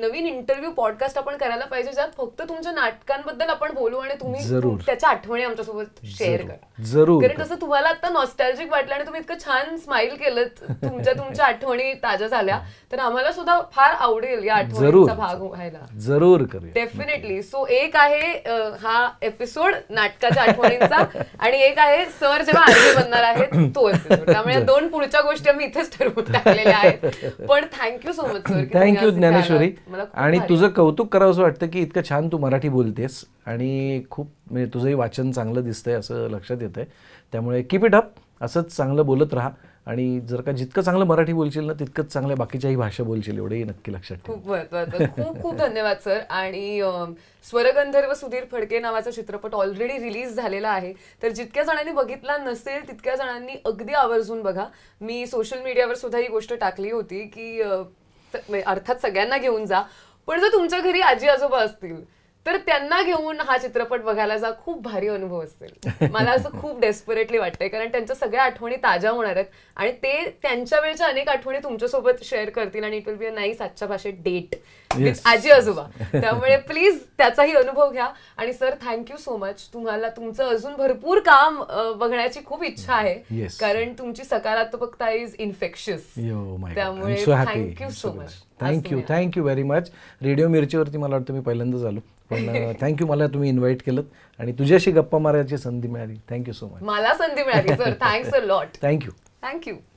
नवीन इंटरव्ह्यू पॉडकास्ट आपण करायला पाहिजे ज्यात फक्त तुमच्या नाटकांबद्दल आपण बोलू आणि तुम्ही त्याच्या आठवणी आमच्यासोबत शेअर करा जरूर कारण कसं तुम्हाला आता नॉस्टॅल्जिक वाटलं आणि तुम्ही इतकं छान स्माईल केलं तुमच्या तुमच्या आठवणी ताज्या झाल्या तर आम्हाला सुद्धा फार आवडेल या आठवणीचा भाग व्हायला जरूर डेफिनेटली सो एक एक आहे हा एपिसोड नाटकाच्या आठवणींचा आणि एक आहे सर जेव्हा आर्मी बनणार आहे तो एपिसोड त्यामुळे दोन पुढच्या गोष्टी आम्ही इथेच ठरवून टाकलेल्या आहेत पण thank you so much sir thank you Dnyaneshwari आणि तुझं कौतुक करावं असं वाटतं की इतकं छान तू मराठी बोलतेस आणि खूप म्हणजे तुझंही वाचन चांगलं दिसतंय असं लक्षात येतंय त्यामुळे कीप इट अप असंच चांगलं बोलत राहा आणि जर का जितकं चांगलं मराठी बोलशील ना तितकंच चांगल्या बाकीच्याही भाषा बोलशील एवढंही नक्की लक्षात खूप खूप खूप धन्यवाद सर आणि स्वरगंधर्व सुधीर फडके नावाचा चित्रपट ऑलरेडी रिलीज झालेला आहे तर जितक्या जणांनी बघितला नसेल तितक्या जणांनी अगदी आवर्जून बघा मी सोशल मीडियावर सुद्धा ही गोष्ट टाकली होती की अर्थात सगळ्यांना घेऊन जा पण जर तुमच्या घरी आजी आजोबा असतील तर त्यांना घेऊन हा चित्रपट बघायला जा खूप भारी अनुभव असतील मला असं खूप डेस्परेटली वाटतंय कारण त्यांच्या सगळ्या आठवणी ताज्या होणार आहेत आणि ते त्यांच्या वेळच्या अनेक आठवणी तुमच्यासोबत शेअर करतील आणि it will be a nice आजच्या भाषेत डेट आजी आजोबा त्यामुळे प्लीज त्याचाही अनुभव घ्या आणि सर थँक्यू सो मच तुम्हाला तुमचं अजून भरपूर काम बघण्याची खूप इच्छा आहे कारण तुमची सकारात्मकता इज इन्फेक्शियस त्यामुळे thank you so much thank you thank you very much radio मिरचीवरती मला वाटतं मी पहिल्यांदा झालो पण थँक्यू मला तुम्ही इन्व्हाइट केलं आणि तुझ्याशी गप्पा मारायची संधी मिळाली थँक्यू सो मच मला संधी मिळाली sir thanks a lot thank you thank you